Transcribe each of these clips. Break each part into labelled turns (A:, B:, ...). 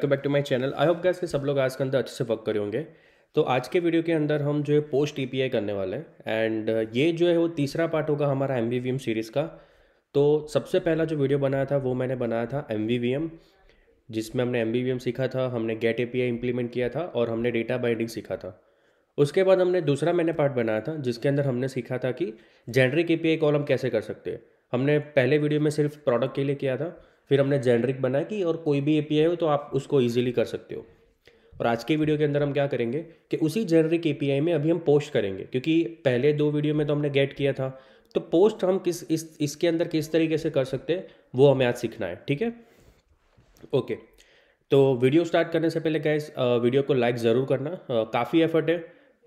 A: welcome back to my channel I hope gas के सब लोग आज के अंदर अच्छे से वर्क करे होंगे तो आज के वीडियो के अंदर हम जो है पोस्ट ई e करने वाले हैं एंड ये जो है वो तीसरा पार्ट होगा हमारा एम सीरीज़ का तो सबसे पहला जो वीडियो बनाया था वो मैंने बनाया था एम जिसमें हमने एम सीखा था हमने गेट ए पी इम्प्लीमेंट किया था और हमने डेटा बाइंडिंग सीखा था उसके बाद हमने दूसरा मैंने पार्ट बनाया था जिसके अंदर हमने सीखा था कि जेनरिक ए पी कॉल हम कैसे कर सकते हैं हमने पहले वीडियो में सिर्फ प्रोडक्ट के लिए किया था फिर हमने जेनरिक बनाया कि और कोई भी ए हो तो आप उसको ईजिली कर सकते हो और आज के वीडियो के अंदर हम क्या करेंगे कि उसी जेनरिक ए में अभी हम पोस्ट करेंगे क्योंकि पहले दो वीडियो में तो हमने गेट किया था तो पोस्ट हम किस इस इसके अंदर किस तरीके से कर सकते हैं वो हमें आज सीखना है ठीक है ओके तो वीडियो स्टार्ट करने से पहले गैस वीडियो को लाइक ज़रूर करना काफ़ी एफर्ट है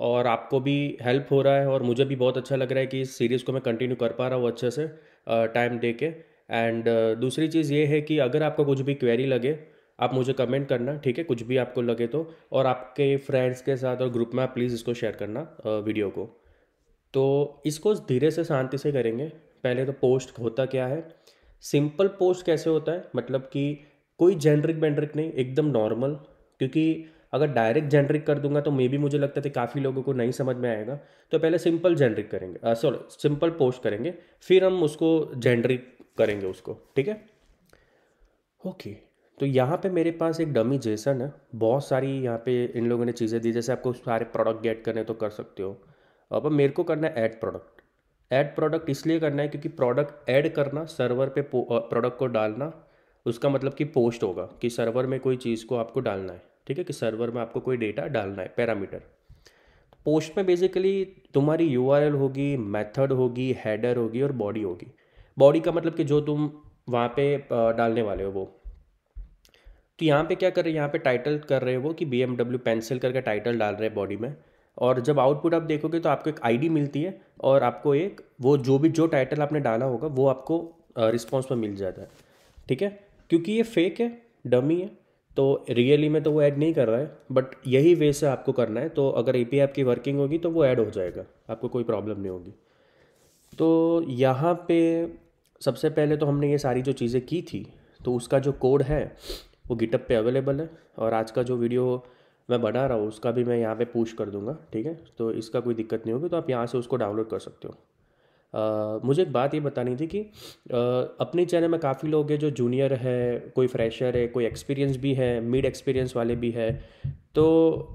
A: और आपको भी हेल्प हो रहा है और मुझे भी बहुत अच्छा लग रहा है कि इस सीरीज़ को मैं कंटिन्यू कर पा रहा हूँ अच्छे से टाइम दे के एंड uh, दूसरी चीज़ ये है कि अगर आपको कुछ भी क्वेरी लगे आप मुझे कमेंट करना ठीक है कुछ भी आपको लगे तो और आपके फ्रेंड्स के साथ और ग्रुप में आप प्लीज़ इसको शेयर करना वीडियो uh, को तो इसको धीरे से शांति से करेंगे पहले तो पोस्ट होता क्या है सिंपल पोस्ट कैसे होता है मतलब कि कोई जेनरिक बेंड्रिक नहीं एकदम नॉर्मल क्योंकि अगर डायरेक्ट जेनरिक कर दूंगा तो मे भी मुझे लगता था काफ़ी लोगों को नहीं समझ में आएगा तो पहले सिंपल जेनरिक करेंगे सॉरी सिंपल पोस्ट करेंगे फिर हम उसको जेनरिक करेंगे उसको ठीक है ओके तो यहाँ पे मेरे पास एक डमी जेसन है बहुत सारी यहाँ पे इन लोगों ने चीज़ें दी जैसे आपको सारे प्रोडक्ट गेट करने तो कर सकते हो अब मेरे को करना है ऐड प्रोडक्ट ऐड प्रोडक्ट इसलिए करना है क्योंकि प्रोडक्ट ऐड करना सर्वर पे प्रोडक्ट को डालना उसका मतलब कि पोस्ट होगा कि सर्वर में कोई चीज़ को आपको डालना है ठीक है कि सर्वर में आपको कोई डेटा डालना है पैरामीटर पोस्ट में बेसिकली तुम्हारी यू होगी मेथड होगी हेडर होगी और बॉडी होगी बॉडी का मतलब कि जो तुम वहाँ पे डालने वाले हो वो तो यहाँ पे क्या कर रहे हैं यहाँ पे टाइटल कर रहे हो वो कि बी एम डब्ल्यू पेंसिल करके टाइटल डाल रहे हैं बॉडी में और जब आउटपुट आप देखोगे तो आपको एक आईडी मिलती है और आपको एक वो जो भी जो टाइटल आपने डाला होगा वो आपको रिस्पॉन्स में मिल जाता है ठीक है क्योंकि ये फेक है डमी है तो रियली में तो वो ऐड नहीं कर रहा है बट यही वे से आपको करना है तो अगर ए पी आपकी वर्किंग होगी तो वो ऐड हो जाएगा आपको कोई प्रॉब्लम नहीं होगी तो यहाँ पे सबसे पहले तो हमने ये सारी जो चीज़ें की थी तो उसका जो कोड है वो गिटअप पे अवेलेबल है और आज का जो वीडियो मैं बना रहा हूँ उसका भी मैं यहाँ पे पूछ कर दूँगा ठीक है तो इसका कोई दिक्कत नहीं होगी तो आप यहाँ से उसको डाउनलोड कर सकते हो मुझे एक बात ये बतानी थी कि अपने चैनल में काफ़ी लोग हैं जो जूनियर है कोई फ्रेशर है कोई एक्सपीरियंस भी है मिड एक्सपीरियंस वाले भी है तो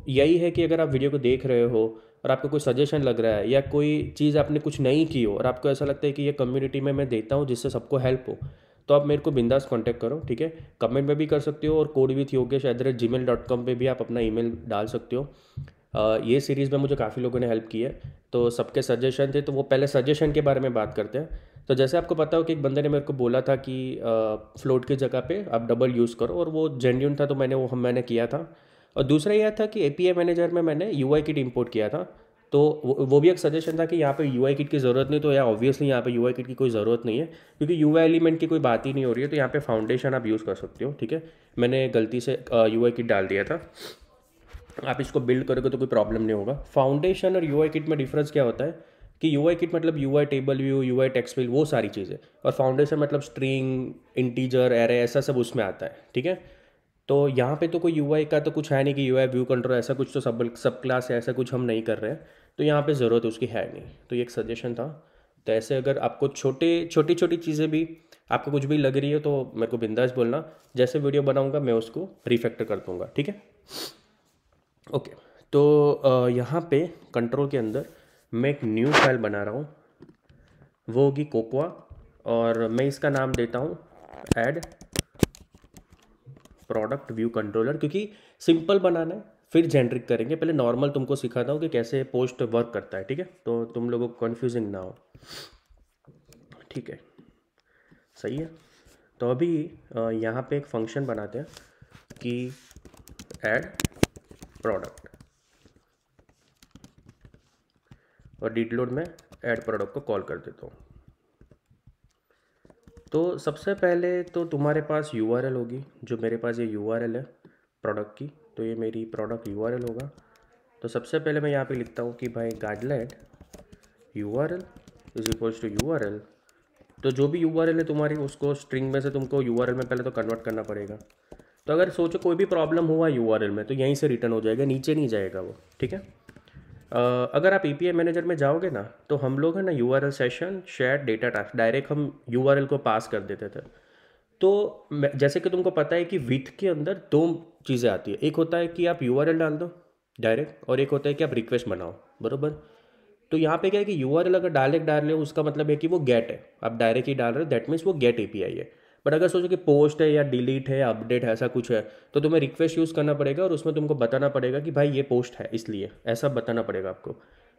A: यही है कि अगर आप वीडियो को देख रहे हो और आपको कोई सजेशन लग रहा है या कोई चीज़ आपने कुछ नहीं की हो और आपको ऐसा लगता है कि ये कम्युनिटी में मैं देता हूँ जिससे सबको हेल्प हो तो आप मेरे को बिंदास कांटेक्ट करो ठीक है कमेंट में भी कर सकते हो और code with Yogesh at the rate Gmail dot com पर भी आप अपना ईमेल डाल सकते हो आ, ये सीरीज़ में मुझे काफ़ी लोगों ने हेल्प की है तो सबके सजेशन थे तो वो पहले सजेशन के बारे में बात करते हैं तो जैसे आपको पता हो कि एक बंदे ने मेरे को बोला था कि आ, फ्लोट की जगह पे आप डबल यूज़ करो और वो जेन्यून था तो मैंने वो हम मैंने किया था और दूसरा यह था कि ए मैनेजर में मैंने यू किट इम्पोर्ट किया था तो वो भी एक सजेशन था कि यहाँ पे यू किट की ज़रूरत नहीं तो या ऑब्वियसली यहाँ पे यू किट की कोई ज़रूरत नहीं है क्योंकि यू एलिमेंट की कोई बात ही नहीं हो रही है तो यहाँ पे फाउंडेशन आप यूज़ कर सकते हो ठीक है मैंने गलती से यू किट डाल दिया था आप इसको बिल्ड करोगे तो कोई प्रॉब्लम नहीं होगा फाउंडेशन और यू किट में डिफरेंस क्या होता है कि यू किट मतलब U table view U I field वो सारी चीज़ें और फाउंडेशन मतलब स्ट्रिंग इंटीजर एरे ऐसा सब उसमें आता है ठीक है तो यहाँ पे तो कोई यू का तो कुछ है नहीं कि यू आई व्यू कंट्रोल ऐसा कुछ तो सब सब क्लास ऐसा कुछ हम नहीं कर रहे हैं तो यहाँ पे ज़रूरत उसकी है नहीं तो ये एक सजेशन था तो ऐसे अगर आपको छोटे छोटी छोटी चीज़ें भी आपको कुछ भी लग रही है तो मेरे को बिंदास बोलना जैसे वीडियो बनाऊँगा मैं उसको रिफेक्टर कर दूँगा ठीक है ओके तो यहाँ पे कंट्रोल के अंदर मैं एक न्यू फाइल बना रहा हूँ वो होगी कोकोआ और मैं इसका नाम देता हूँ एड प्रोडक्ट व्यू कंट्रोलर क्योंकि सिंपल बनाना है फिर जेनरिक करेंगे पहले नॉर्मल तुमको सिखाता हूँ कि कैसे पोस्ट वर्क करता है ठीक है तो तुम लोगों को कन्फ्यूजिंग ना हो ठीक है सही है तो अभी यहाँ पे एक फंक्शन बनाते हैं कि ऐड प्रोडक्ट और लोड में ऐड प्रोडक्ट को कॉल कर देता हूँ तो सबसे पहले तो तुम्हारे पास यू होगी जो मेरे पास ये यू है प्रोडक्ट की तो ये मेरी प्रोडक्ट यू होगा तो सबसे पहले मैं यहाँ पे लिखता हूँ कि भाई guideline U R L is equals to U R L तो जो भी यू आर एल है तुम्हारी उसको स्ट्रिंग में से तुमको यू आर एल में पहले तो कन्वर्ट करना पड़ेगा तो अगर सोचो कोई भी प्रॉब्लम हुआ यू आर एल में तो यहीं से रिटर्न हो जाएगा नीचे नहीं जाएगा वो ठीक है अगर आप ई मैनेजर में जाओगे ना तो हम लोग है ना U session share data task direct हम यू को पास कर देते थे तो जैसे कि तुमको पता है कि विथ के अंदर दो चीज़ें आती है एक होता है कि आप यू डाल दो डायरेक्ट और एक होता है कि आप रिक्वेस्ट बनाओ बरोबर तो यहाँ पे क्या है कि यू अगर डायरेक्ट डाल रहे हो उसका मतलब है कि वो गेट है आप डायरेक्ट ही डाल रहे हो दैट मीन्स वो गेट ए है बट अगर सोचो कि पोस्ट है या डिलीट है या अपडेट है ऐसा कुछ है तो तुम्हें रिक्वेस्ट यूज़ करना पड़ेगा और उसमें तुमको बताना पड़ेगा कि भाई ये पोस्ट है इसलिए ऐसा बताना पड़ेगा आपको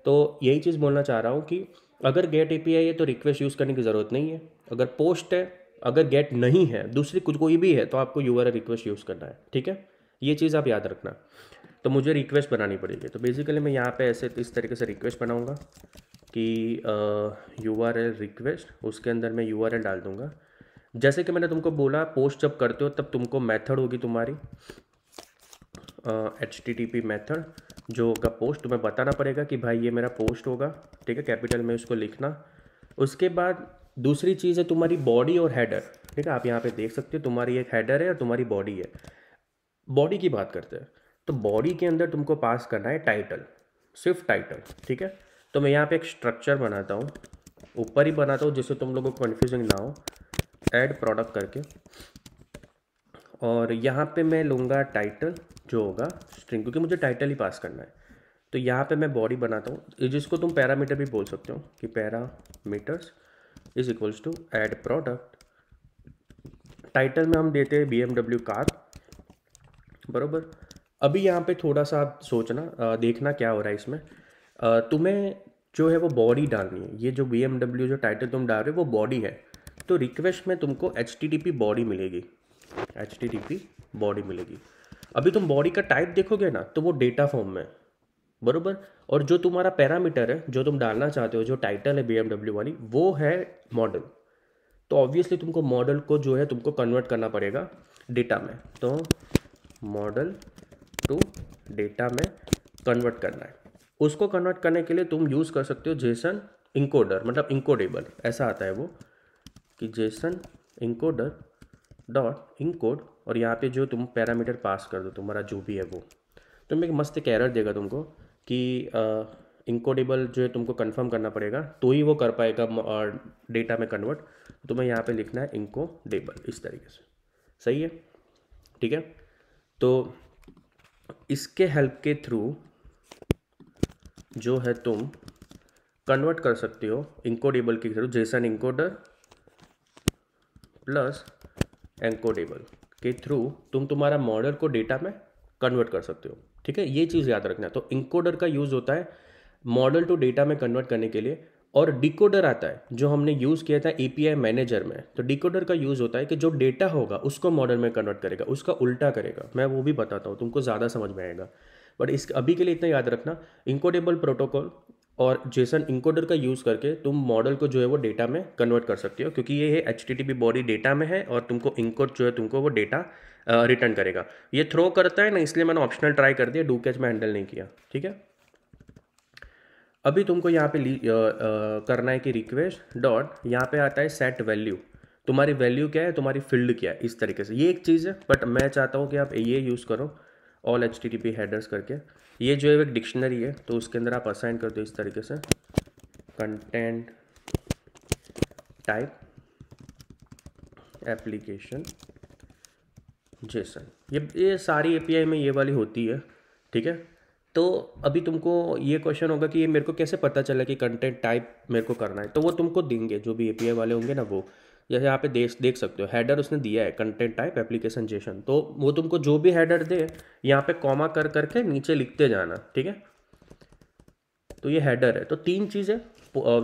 A: तो यही चीज़ बोलना चाह रहा हूँ कि अगर गेट ए है तो रिक्वेस्ट यूज़ करने की ज़रूरत नहीं है अगर पोस्ट है अगर गेट नहीं है दूसरी कुछ कोई भी है तो आपको यू रिक्वेस्ट यूज़ करना है ठीक है ये चीज़ आप याद रखना तो मुझे रिक्वेस्ट बनानी पड़ेगी तो बेसिकली मैं यहाँ पे ऐसे इस तरीके से रिक्वेस्ट बनाऊँगा कि यू आर रिक्वेस्ट उसके अंदर मैं यू आर डाल दूँगा जैसे कि मैंने तुमको बोला पोस्ट जब करते हो तब तुमको मेथड होगी तुम्हारी H T T P method जो होगा पोस्ट तुम्हें बताना पड़ेगा कि भाई ये मेरा पोस्ट होगा ठीक है कैपिटल में उसको लिखना उसके बाद दूसरी चीज़ है तुम्हारी बॉडी और हेडर ठीक है आप यहाँ पे देख सकते हो तुम्हारी एक हेडर है और तुम्हारी बॉडी है बॉडी की बात करते हैं तो बॉडी के अंदर तुमको पास करना है टाइटल सिर्फ टाइटल ठीक है तो मैं यहाँ पे एक स्ट्रक्चर बनाता हूँ ऊपर ही बनाता हूँ जिससे तुम लोगों को कन्फ्यूजन ना हो ऐड प्रोडक्ट करके और यहाँ पे मैं लूँगा टाइटल जो होगा स्ट्रिंग क्योंकि मुझे टाइटल ही पास करना है तो यहाँ पे मैं बॉडी बनाता हूँ जिसको तुम पैरामीटर भी बोल सकते हो कि parameters is equals to add product title में हम देते हैं बी कार बरोबर अभी यहाँ पे थोड़ा सा सोचना देखना क्या हो रहा है इसमें तुम्हें जो है वो बॉडी डालनी है ये जो बी जो टाइटल तुम डाल रहे हो वो बॉडी है तो रिक्वेस्ट में तुमको एच बॉडी मिलेगी एच बॉडी मिलेगी अभी तुम बॉडी का टाइप देखोगे ना तो वो डेटा फॉर्म में बरोबर और जो तुम्हारा पैरामीटर है जो तुम डालना चाहते हो जो टाइटल है बी वाली वो है मॉडल तो ऑब्वियसली तुमको मॉडल को जो है तुमको कन्वर्ट करना पड़ेगा डेटा में तो मॉडल टू डेटा में कन्वर्ट करना है उसको कन्वर्ट करने के लिए तुम यूज़ कर सकते हो जेसन इंकोडर मतलब इंकोडेबल ऐसा आता है वो कि जेसन इंकोडर डॉट इनकोड और यहाँ पे जो तुम पैरामीटर पास कर दो तुम्हारा जो भी है वो तुम तो एक मस्त एक एरर देगा तुमको कि इंकोडेबल जो है तुमको कंफर्म करना पड़ेगा तो ही वो कर पाएगा डेटा में कन्वर्ट तुम्हें तो यहाँ पे लिखना है इंकोडेबल इस तरीके से सही है ठीक है तो इसके हेल्प के थ्रू जो है तुम कन्वर्ट कर सकते हो इंकोडेबल के through JSON encoder plus encodable के थ्रू तुम तुम्हारा मॉडल को डेटा में कन्वर्ट कर सकते हो ठीक है ये चीज़ याद रखना तो इंकोडर का यूज़ होता है मॉडल टू डेटा में कन्वर्ट करने के लिए और डिकोडर आता है जो हमने यूज़ किया था ए मैनेजर में तो डिकोडर का यूज़ होता है कि जो डेटा होगा उसको मॉडल में कन्वर्ट करेगा उसका उल्टा करेगा मैं वो भी बताता हूँ तुमको ज़्यादा समझ में आएगा बट इस अभी के लिए इतना याद रखना इंकोडेबल प्रोटोकॉल और जेसन इंकोडर का यूज़ करके तुम मॉडल को जो है वो डेटा में कन्वर्ट कर सकते हो क्योंकि ये है एच टी बॉडी डेटा में है और तुमको इंकोड जो है तुमको वो डेटा रिटर्न करेगा ये थ्रो करता है ना इसलिए मैंने ऑप्शनल ट्राई कर दिया डू कैच में हैंडल नहीं किया ठीक है अभी तुमको यहाँ पे आ, आ, करना है कि रिक्वेस्ट डॉट यहाँ पे आता है सेट वैल्यू तुम्हारी वैल्यू क्या है तुम्हारी फील्ड क्या है इस तरीके से ये एक चीज़ है बट मैं चाहता हूँ कि आप ये यूज़ करो all H T T P headers करके ये जो है एक डिक्शनरी है तो उसके अंदर आप असाइन कर दो इस तरीके से कंटेंट टाइप एप्लीकेशन जेसन ये ये सारी एपीआई में ये वाली होती है ठीक है तो अभी तुमको ये क्वेश्चन होगा कि ये मेरे को कैसे पता चला कि कंटेंट टाइप मेरे को करना है तो वो तुमको देंगे जो भी एपीआई वाले होंगे ना वो जैसे यहाँ पे देख देख सकते हो हैडर उसने दिया है कंटेंट टाइप एप्लीकेशन जेशन तो वो तुमको जो भी हैडर दे यहाँ पे कॉमा कर करके नीचे लिखते जाना ठीक है तो ये हैडर है तो तीन चीज़ें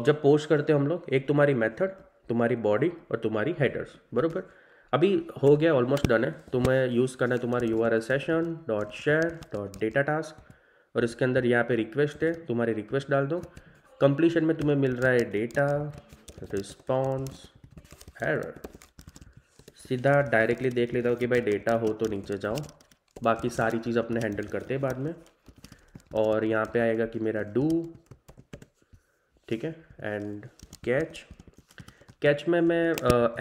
A: जब पोस्ट करते हैं हम लोग एक तुम्हारी मेथड तुम्हारी बॉडी और तुम्हारी हेडर्स बरोबर अभी हो गया ऑलमोस्ट डन है तुम्हें यूज़ करना है तुम्हारे U R S session dot share dot data task और इसके अंदर यहाँ पे रिक्वेस्ट है तुम्हारी रिक्वेस्ट डाल दो कंप्लीशन में तुम्हें मिल रहा है डेटा रिस्पॉन्स एरर सीधा डायरेक्टली देख लेता हूँ कि भाई डेटा हो तो नीचे जाओ बाकी सारी चीज़ अपने हैंडल करते हैं बाद में और यहाँ पे आएगा कि मेरा डू ठीक है एंड कैच कैच में मैं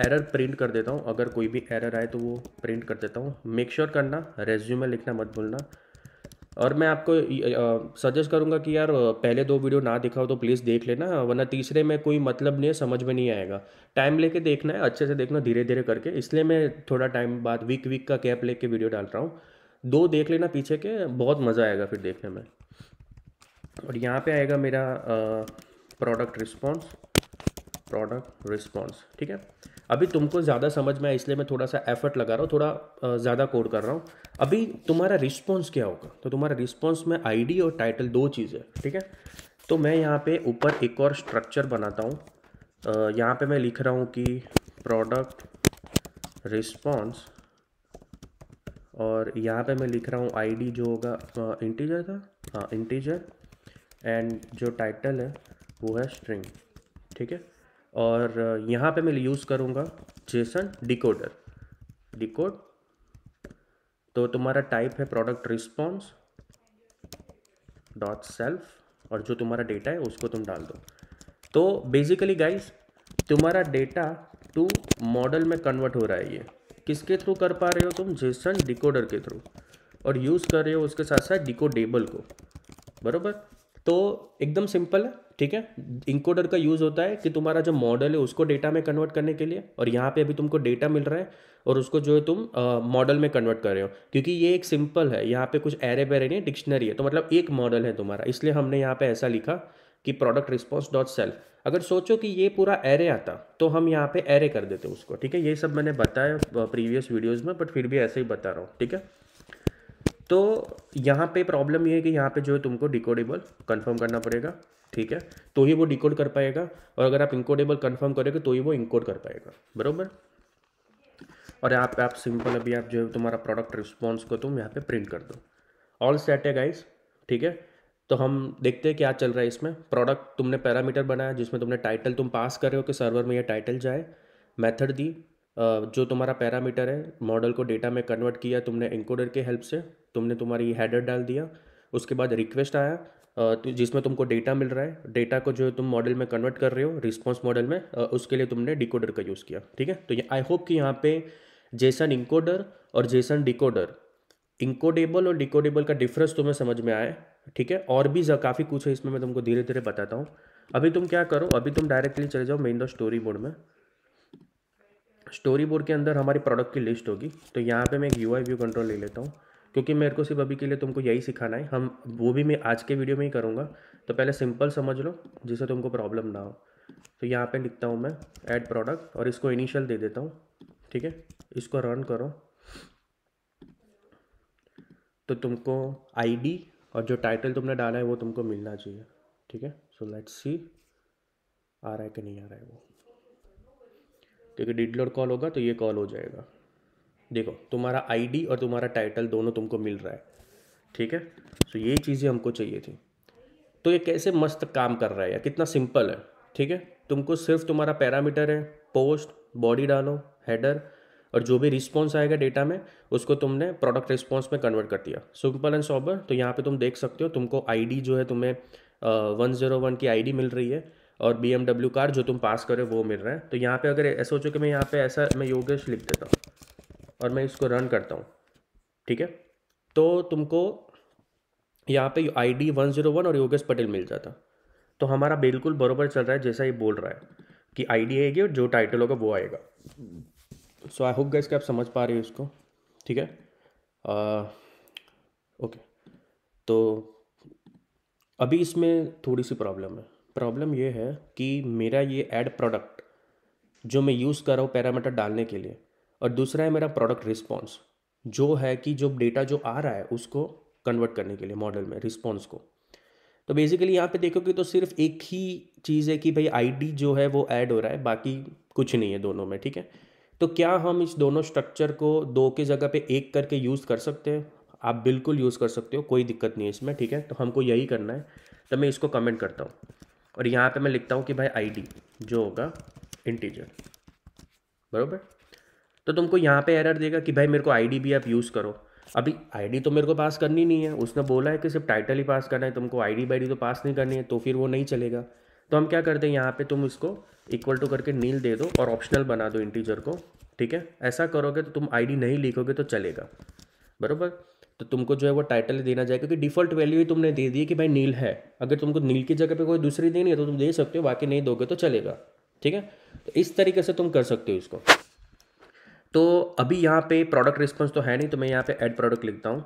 A: एरर प्रिंट कर देता हूँ अगर कोई भी एरर आए तो वो प्रिंट कर देता हूँ मेक श्योर करना रेज्यूमे लिखना मत भूलना और मैं आपको सजेस्ट करूँगा कि यार पहले दो वीडियो ना दिखाओ तो प्लीज़ देख लेना वरना तीसरे में कोई मतलब नहीं है समझ में नहीं आएगा टाइम लेके देखना है अच्छे से देखना धीरे धीरे करके इसलिए मैं थोड़ा टाइम बाद वीक वीक का कैप लेके वीडियो डाल रहा हूँ दो देख लेना पीछे के बहुत मज़ा आएगा फिर देखने में और यहाँ पर आएगा मेरा प्रोडक्ट रिस्पॉन्स प्रोडक्ट रिस्पॉन्स ठीक है अभी तुमको ज़्यादा समझ में आया इसलिए मैं थोड़ा सा एफर्ट लगा रहा हूँ थोड़ा ज़्यादा कोड कर रहा हूँ अभी तुम्हारा रिस्पॉन्स क्या होगा तो तुम्हारा रिस्पॉन्स में आईडी और टाइटल दो चीज़ है ठीक है तो मैं यहाँ पे ऊपर एक और स्ट्रक्चर बनाता हूँ यहाँ पे मैं लिख रहा हूँ कि प्रोडक्ट रिस्पॉन्स और यहाँ पे मैं लिख रहा हूँ आईडी जो होगा इंटीजर था हाँ इंटीजर एंड जो टाइटल है वो है स्ट्रिंग ठीक है और यहाँ पे मैं यूज़ करूँगा जेसन डिकोडर डिकोड तो तुम्हारा टाइप है प्रोडक्ट रिस्पॉन्स डॉट सेल्फ और जो तुम्हारा डेटा है उसको तुम डाल दो तो बेसिकली गाइस तुम्हारा डेटा टू मॉडल में कन्वर्ट हो रहा है ये किसके थ्रू कर पा रहे हो तुम जेसन डिकोडर के थ्रू और यूज़ कर रहे हो उसके साथ साथ डिकोडेबल को बरोबर तो एकदम सिंपल है ठीक है इंकोडर का यूज़ होता है कि तुम्हारा जो मॉडल है उसको डेटा में कन्वर्ट करने के लिए और यहाँ पे अभी तुमको डेटा मिल रहा है और उसको जो है तुम मॉडल में कन्वर्ट कर रहे हो क्योंकि ये एक सिंपल है यहाँ पे कुछ एरे बेरे नहीं डिक्शनरी है तो मतलब एक मॉडल है तुम्हारा इसलिए हमने यहाँ पे ऐसा लिखा कि प्रोडक्ट रिस्पॉन्स डॉट सेल्फ अगर सोचो कि ये पूरा एरे आता तो हम यहाँ पे एरे कर देते उसको ठीक है ये सब मैंने बताया प्रीवियस वीडियोज़ में बट फिर भी ऐसे ही बता रहा हूँ ठीक है तो यहाँ पे प्रॉब्लम ये है कि यहाँ पे जो है तुमको डिकोडेबल कंफर्म करना पड़ेगा ठीक है तो ही वो डिकोड कर पाएगा और अगर आप इनकोडेबल कंफर्म करेगा तो ही वो इनकोड कर पाएगा बरोबर और आप आप सिंपल अभी आप जो है तुम्हारा प्रोडक्ट रिस्पॉन्स को तुम यहाँ पे प्रिंट कर दो ऑल सेट है गाइस ठीक है तो हम देखते हैं क्या चल रहा है इसमें प्रोडक्ट तुमने पैरामीटर बनाया जिसमें तुमने टाइटल तुम पास कर रहे हो कि सर्वर में यह टाइटल जाए मेथड दी जो तुम्हारा पैरामीटर है मॉडल को डेटा में कन्वर्ट किया तुमने एनकोडर के हेल्प से तुमने तुम्हारी हेडर डाल दिया उसके बाद रिक्वेस्ट आया तो जिसमें तुमको डेटा मिल रहा है डेटा को जो तुम मॉडल में कन्वर्ट कर रहे हो रिस्पॉन्स मॉडल में उसके लिए तुमने डिकोडर का यूज़ किया ठीक है तो ये आई होप कि यहाँ पे जेसन इंकोडर और जेसन डिकोडर इंकोडेबल और डिकोडेबल का डिफरेंस तुम्हें समझ में आए ठीक है और भी काफ़ी कुछ है इसमें मैं तुमको धीरे धीरे बताता हूँ अभी तुम क्या करो अभी तुम डायरेक्टली चले जाओ मेन द स्टोरी बोर्ड में स्टोरी बोर्ड के अंदर हमारी प्रोडक्ट की लिस्ट होगी तो यहाँ पे मैं एक यू आई व्यू कंट्रोल ले लेता हूँ क्योंकि मेरे को सिर्फ अभी के लिए तुमको यही सिखाना है हम वो भी मैं आज के वीडियो में ही करूँगा तो पहले सिंपल समझ लो जिससे तुमको प्रॉब्लम ना हो तो यहाँ पे लिखता हूँ मैं ऐड प्रोडक्ट और इसको इनिशियल दे देता हूँ ठीक है इसको रन करो तो तुमको आई और जो टाइटल तुमने डाला है वो तुमको मिलना चाहिए ठीक है सो लेट्स सी आ रहा है कि नहीं आ रहा है वो क्योंकि डिडलर कॉल होगा तो ये कॉल हो जाएगा देखो तुम्हारा आईडी और तुम्हारा टाइटल दोनों तुमको मिल रहा है ठीक है सो तो so, ये चीज़ें हमको चाहिए थी तो ये कैसे मस्त काम कर रहा है या कितना सिंपल है ठीक है तुमको सिर्फ तुम्हारा पैरामीटर है पोस्ट बॉडी डालो हेडर और जो भी रिस्पॉन्स आएगा डेटा में उसको तुमने प्रोडक्ट रिस्पॉन्स में कन्वर्ट कर दिया सिंपल एंड सॉबर तो यहाँ पे तुम देख सकते हो तुमको आईडी जो है तुम्हें वन ज़ीरो वन की आईडी मिल रही है और बी कार जो तुम पास करो वो मिल रहा है तो यहाँ पे अगर सोचो कि मैं यहाँ पे ऐसा मैं योगेश लिख देता हूँ और मैं इसको रन करता हूँ ठीक है तो तुमको यहाँ पे I D one zero one और योगेश पटेल मिल जाता तो हमारा बिल्कुल बरोबर चल रहा है जैसा ये बोल रहा है कि आई डी आएगी और जो टाइटल होगा वो आएगा सो आई होप गैस कि आप समझ पा रहे हो इसको ठीक है ओके तो अभी इसमें थोड़ी सी प्रॉब्लम है प्रॉब्लम ये है कि मेरा ये एड प्रोडक्ट जो मैं यूज़ कर रहा हूँ पैरामीटर डालने के लिए और दूसरा है मेरा प्रोडक्ट रिस्पॉन्स जो है कि जो डेटा जो आ रहा है उसको कन्वर्ट करने के लिए मॉडल में रिस्पॉन्स को तो बेसिकली यहाँ पे देखोगे तो सिर्फ एक ही चीज़ है कि भाई आईडी जो है वो ऐड हो रहा है बाकी कुछ नहीं है दोनों में ठीक है तो क्या हम इस दोनों स्ट्रक्चर को दो के जगह पे एक करके यूज़ कर सकते हैं आप बिल्कुल यूज़ कर सकते हो कोई दिक्कत नहीं है इसमें ठीक है तो हमको यही करना है तो मैं इसको कमेंट करता हूँ और यहाँ पे मैं लिखता हूँ कि भाई आईडी जो होगा इंटीजर बरोबर तो तुमको यहाँ पे एरर देगा कि भाई मेरे को आईडी भी आप यूज़ करो अभी आईडी तो मेरे को पास करनी नहीं है उसने बोला है कि सिर्फ टाइटल ही पास करना है तुमको आईडी डी तो पास नहीं करनी है तो फिर वो नहीं चलेगा तो हम क्या करते हैं यहाँ पर तुम इसको इक्वल टू करके नील दे दो और ऑप्शनल बना दो इंटीजर को ठीक है ऐसा करोगे तो तुम आई नहीं लिखोगे तो चलेगा बरोबर तो तुमको जो है वो टाइटल देना जाएगा क्योंकि डिफ़ॉल्ट वैल्यू ही तुमने दे दी कि भाई नील है अगर तुमको नील की जगह पे कोई दूसरी देनी है तो तुम दे सकते हो बाकी नहीं दोगे तो चलेगा ठीक है तो इस तरीके से तुम कर सकते हो इसको तो अभी यहाँ पे प्रोडक्ट रिस्पॉन्स तो है नहीं तो मैं यहाँ पे ऐड प्रोडक्ट लिखता हूँ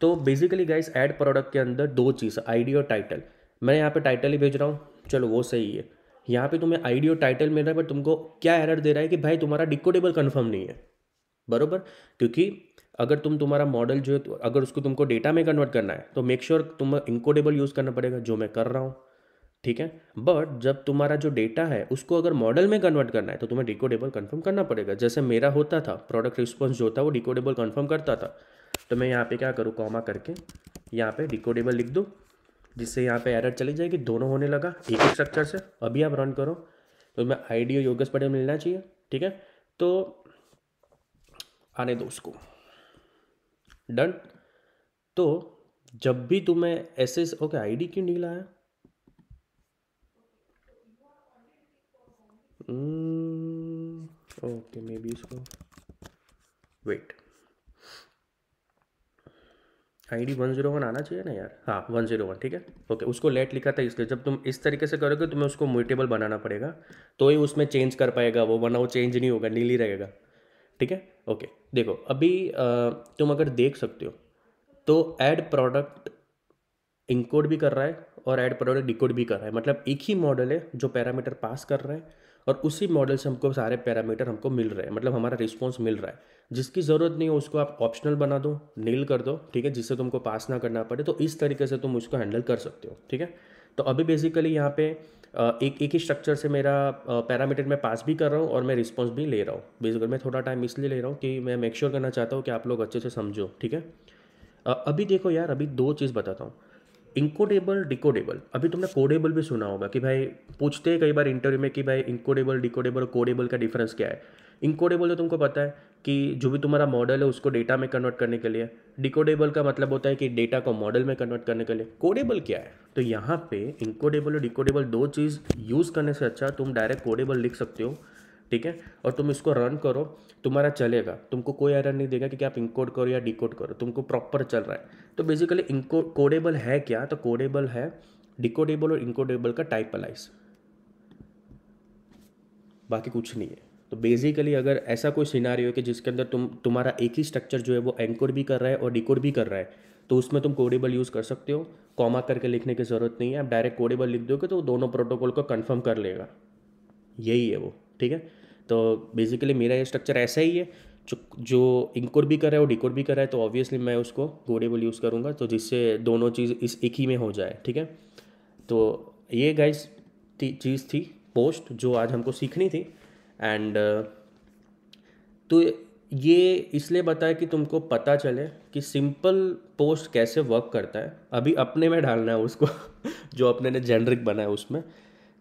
A: तो बेसिकली गाइस ऐड प्रोडक्ट के अंदर दो चीज़ आईडी और टाइटल मैं यहाँ पे टाइटल ही भेज रहा हूँ चलो वो सही है यहाँ पे तुम्हें आईडी और टाइटल मिल रहा है बट तुमको क्या एरर दे रहा है कि भाई तुम्हारा डिकोडेबल कन्फर्म नहीं है बरोबर क्योंकि अगर तुम तुम्हारा मॉडल जो है तो अगर उसको तुमको डेटा में कन्वर्ट करना है तो मेक श्योर sure तुम इनकोडेबल यूज़ करना पड़ेगा जो मैं कर रहा हूँ ठीक है बट जब तुम्हारा जो डेटा है उसको अगर मॉडल में कन्वर्ट करना है तो तुम्हें डिकोडेबल कन्फर्म करना पड़ेगा जैसे मेरा होता था प्रोडक्ट रिस्पॉन्स जो था वो डिकोडेबल कन्फर्म करता था तो मैं यहाँ पे क्या करूँ कॉमा करके यहाँ पे डिकोडेबल लिख दूँ जिससे यहाँ पे एरर चली जाएगी दोनों होने लगा एक ही स्ट्रक्चर से अभी आप रन करो तो मैं और योगेश पटेल मिलना चाहिए ठीक है तो आने दो उसको डन तो जब भी तुम्हें ऐसे ओके आईडी क्यों निकला है हम्म, ओके मे बी इसको wait D one zero one आना चाहिए ना यार हाँ वन जीरो वन ठीक है ओके उसको लेट लिखा था इसलिए जब तुम इस तरीके से करोगे तुम्हें उसको म्यूटेबल बनाना पड़ेगा तो ही उसमें चेंज कर पाएगा वो वरना वो चेंज नहीं होगा नीली रहेगा ठीक है ओके देखो अभी तुम अगर देख सकते हो तो ऐड प्रोडक्ट इनकोड भी कर रहा है और ऐड प्रोडक्ट डिकोड भी कर रहा है मतलब एक ही मॉडल है जो पैरामीटर पास कर रहा है और उसी मॉडल से हमको सारे पैरामीटर हमको मिल रहे हैं मतलब हमारा रिस्पॉन्स मिल रहा है जिसकी ज़रूरत नहीं हो उसको आप ऑप्शनल बना दो नील कर दो ठीक है जिससे तुमको पास ना करना पड़े तो इस तरीके से तुम उसको हैंडल कर सकते हो ठीक है तो अभी बेसिकली यहाँ पे एक एक ही स्ट्रक्चर से मेरा पैरामीटर मैं पास भी कर रहा हूँ और मैं रिस्पॉन्स भी ले रहा हूँ बेसिकली मैं थोड़ा टाइम इसलिए ले रहा हूँ कि मैं मेक श्योर sure करना चाहता हूँ कि आप लोग अच्छे से समझो ठीक है अभी देखो यार अभी दो चीज़ बताता हूँ इंकोडेबल डिकोडेबल अभी तुमने कोडेबल भी सुना होगा कि भाई पूछते हैं कई बार इंटरव्यू में कि भाई इंकोडेबल डिकोडेबल और कोडेबल का डिफरेंस क्या है इंकोडेबल तो तुमको पता है कि जो भी तुम्हारा मॉडल है उसको डेटा में कन्वर्ट करने के लिए डिकोडेबल का मतलब होता है कि डेटा को मॉडल में कन्वर्ट करने के लिए कोडेबल क्या है तो यहाँ पे इंकोडेबल और डिकोडेबल दो चीज़ यूज़ करने से अच्छा तुम डायरेक्ट कोडेबल लिख सकते हो ठीक है और तुम इसको रन करो तुम्हारा चलेगा तुमको कोई एरर नहीं देगा क्या आप इंकोड करो या डिकोड करो तुमको प्रॉपर चल रहा है तो बेसिकली इंको कोडेबल है क्या तो कोडेबल है डिकोडेबल और इंकोडेबल का टाइप अलाइज बाकी कुछ नहीं है तो बेसिकली अगर ऐसा कोई सिनारी हो कि जिसके अंदर तुम तुम्हारा एक ही स्ट्रक्चर जो है वो एंकोड भी कर रहा है और डिकोड भी कर रहा है तो उसमें तुम कोडेबल यूज़ कर सकते हो कॉमा करके लिखने की ज़रूरत नहीं है आप डायरेक्ट कोडेबल लिख दोगे तो दोनों प्रोटोकॉल को कन्फर्म कर लेगा यही है वो ठीक है तो बेसिकली मेरा ये स्ट्रक्चर ऐसा ही है जो जो इंकोर भी कर रहा है और डिकोर भी कर रहा है तो ऑब्वियसली मैं उसको गोडेबल यूज़ करूँगा तो जिससे दोनों चीज़ इस एक ही में हो जाए ठीक है तो ये गाइस चीज़ थी पोस्ट जो आज हमको सीखनी थी एंड तो ये इसलिए बताया कि तुमको पता चले कि सिंपल पोस्ट कैसे वर्क करता है अभी अपने में डालना है उसको जो अपने ने जेनरिक बनाया उसमें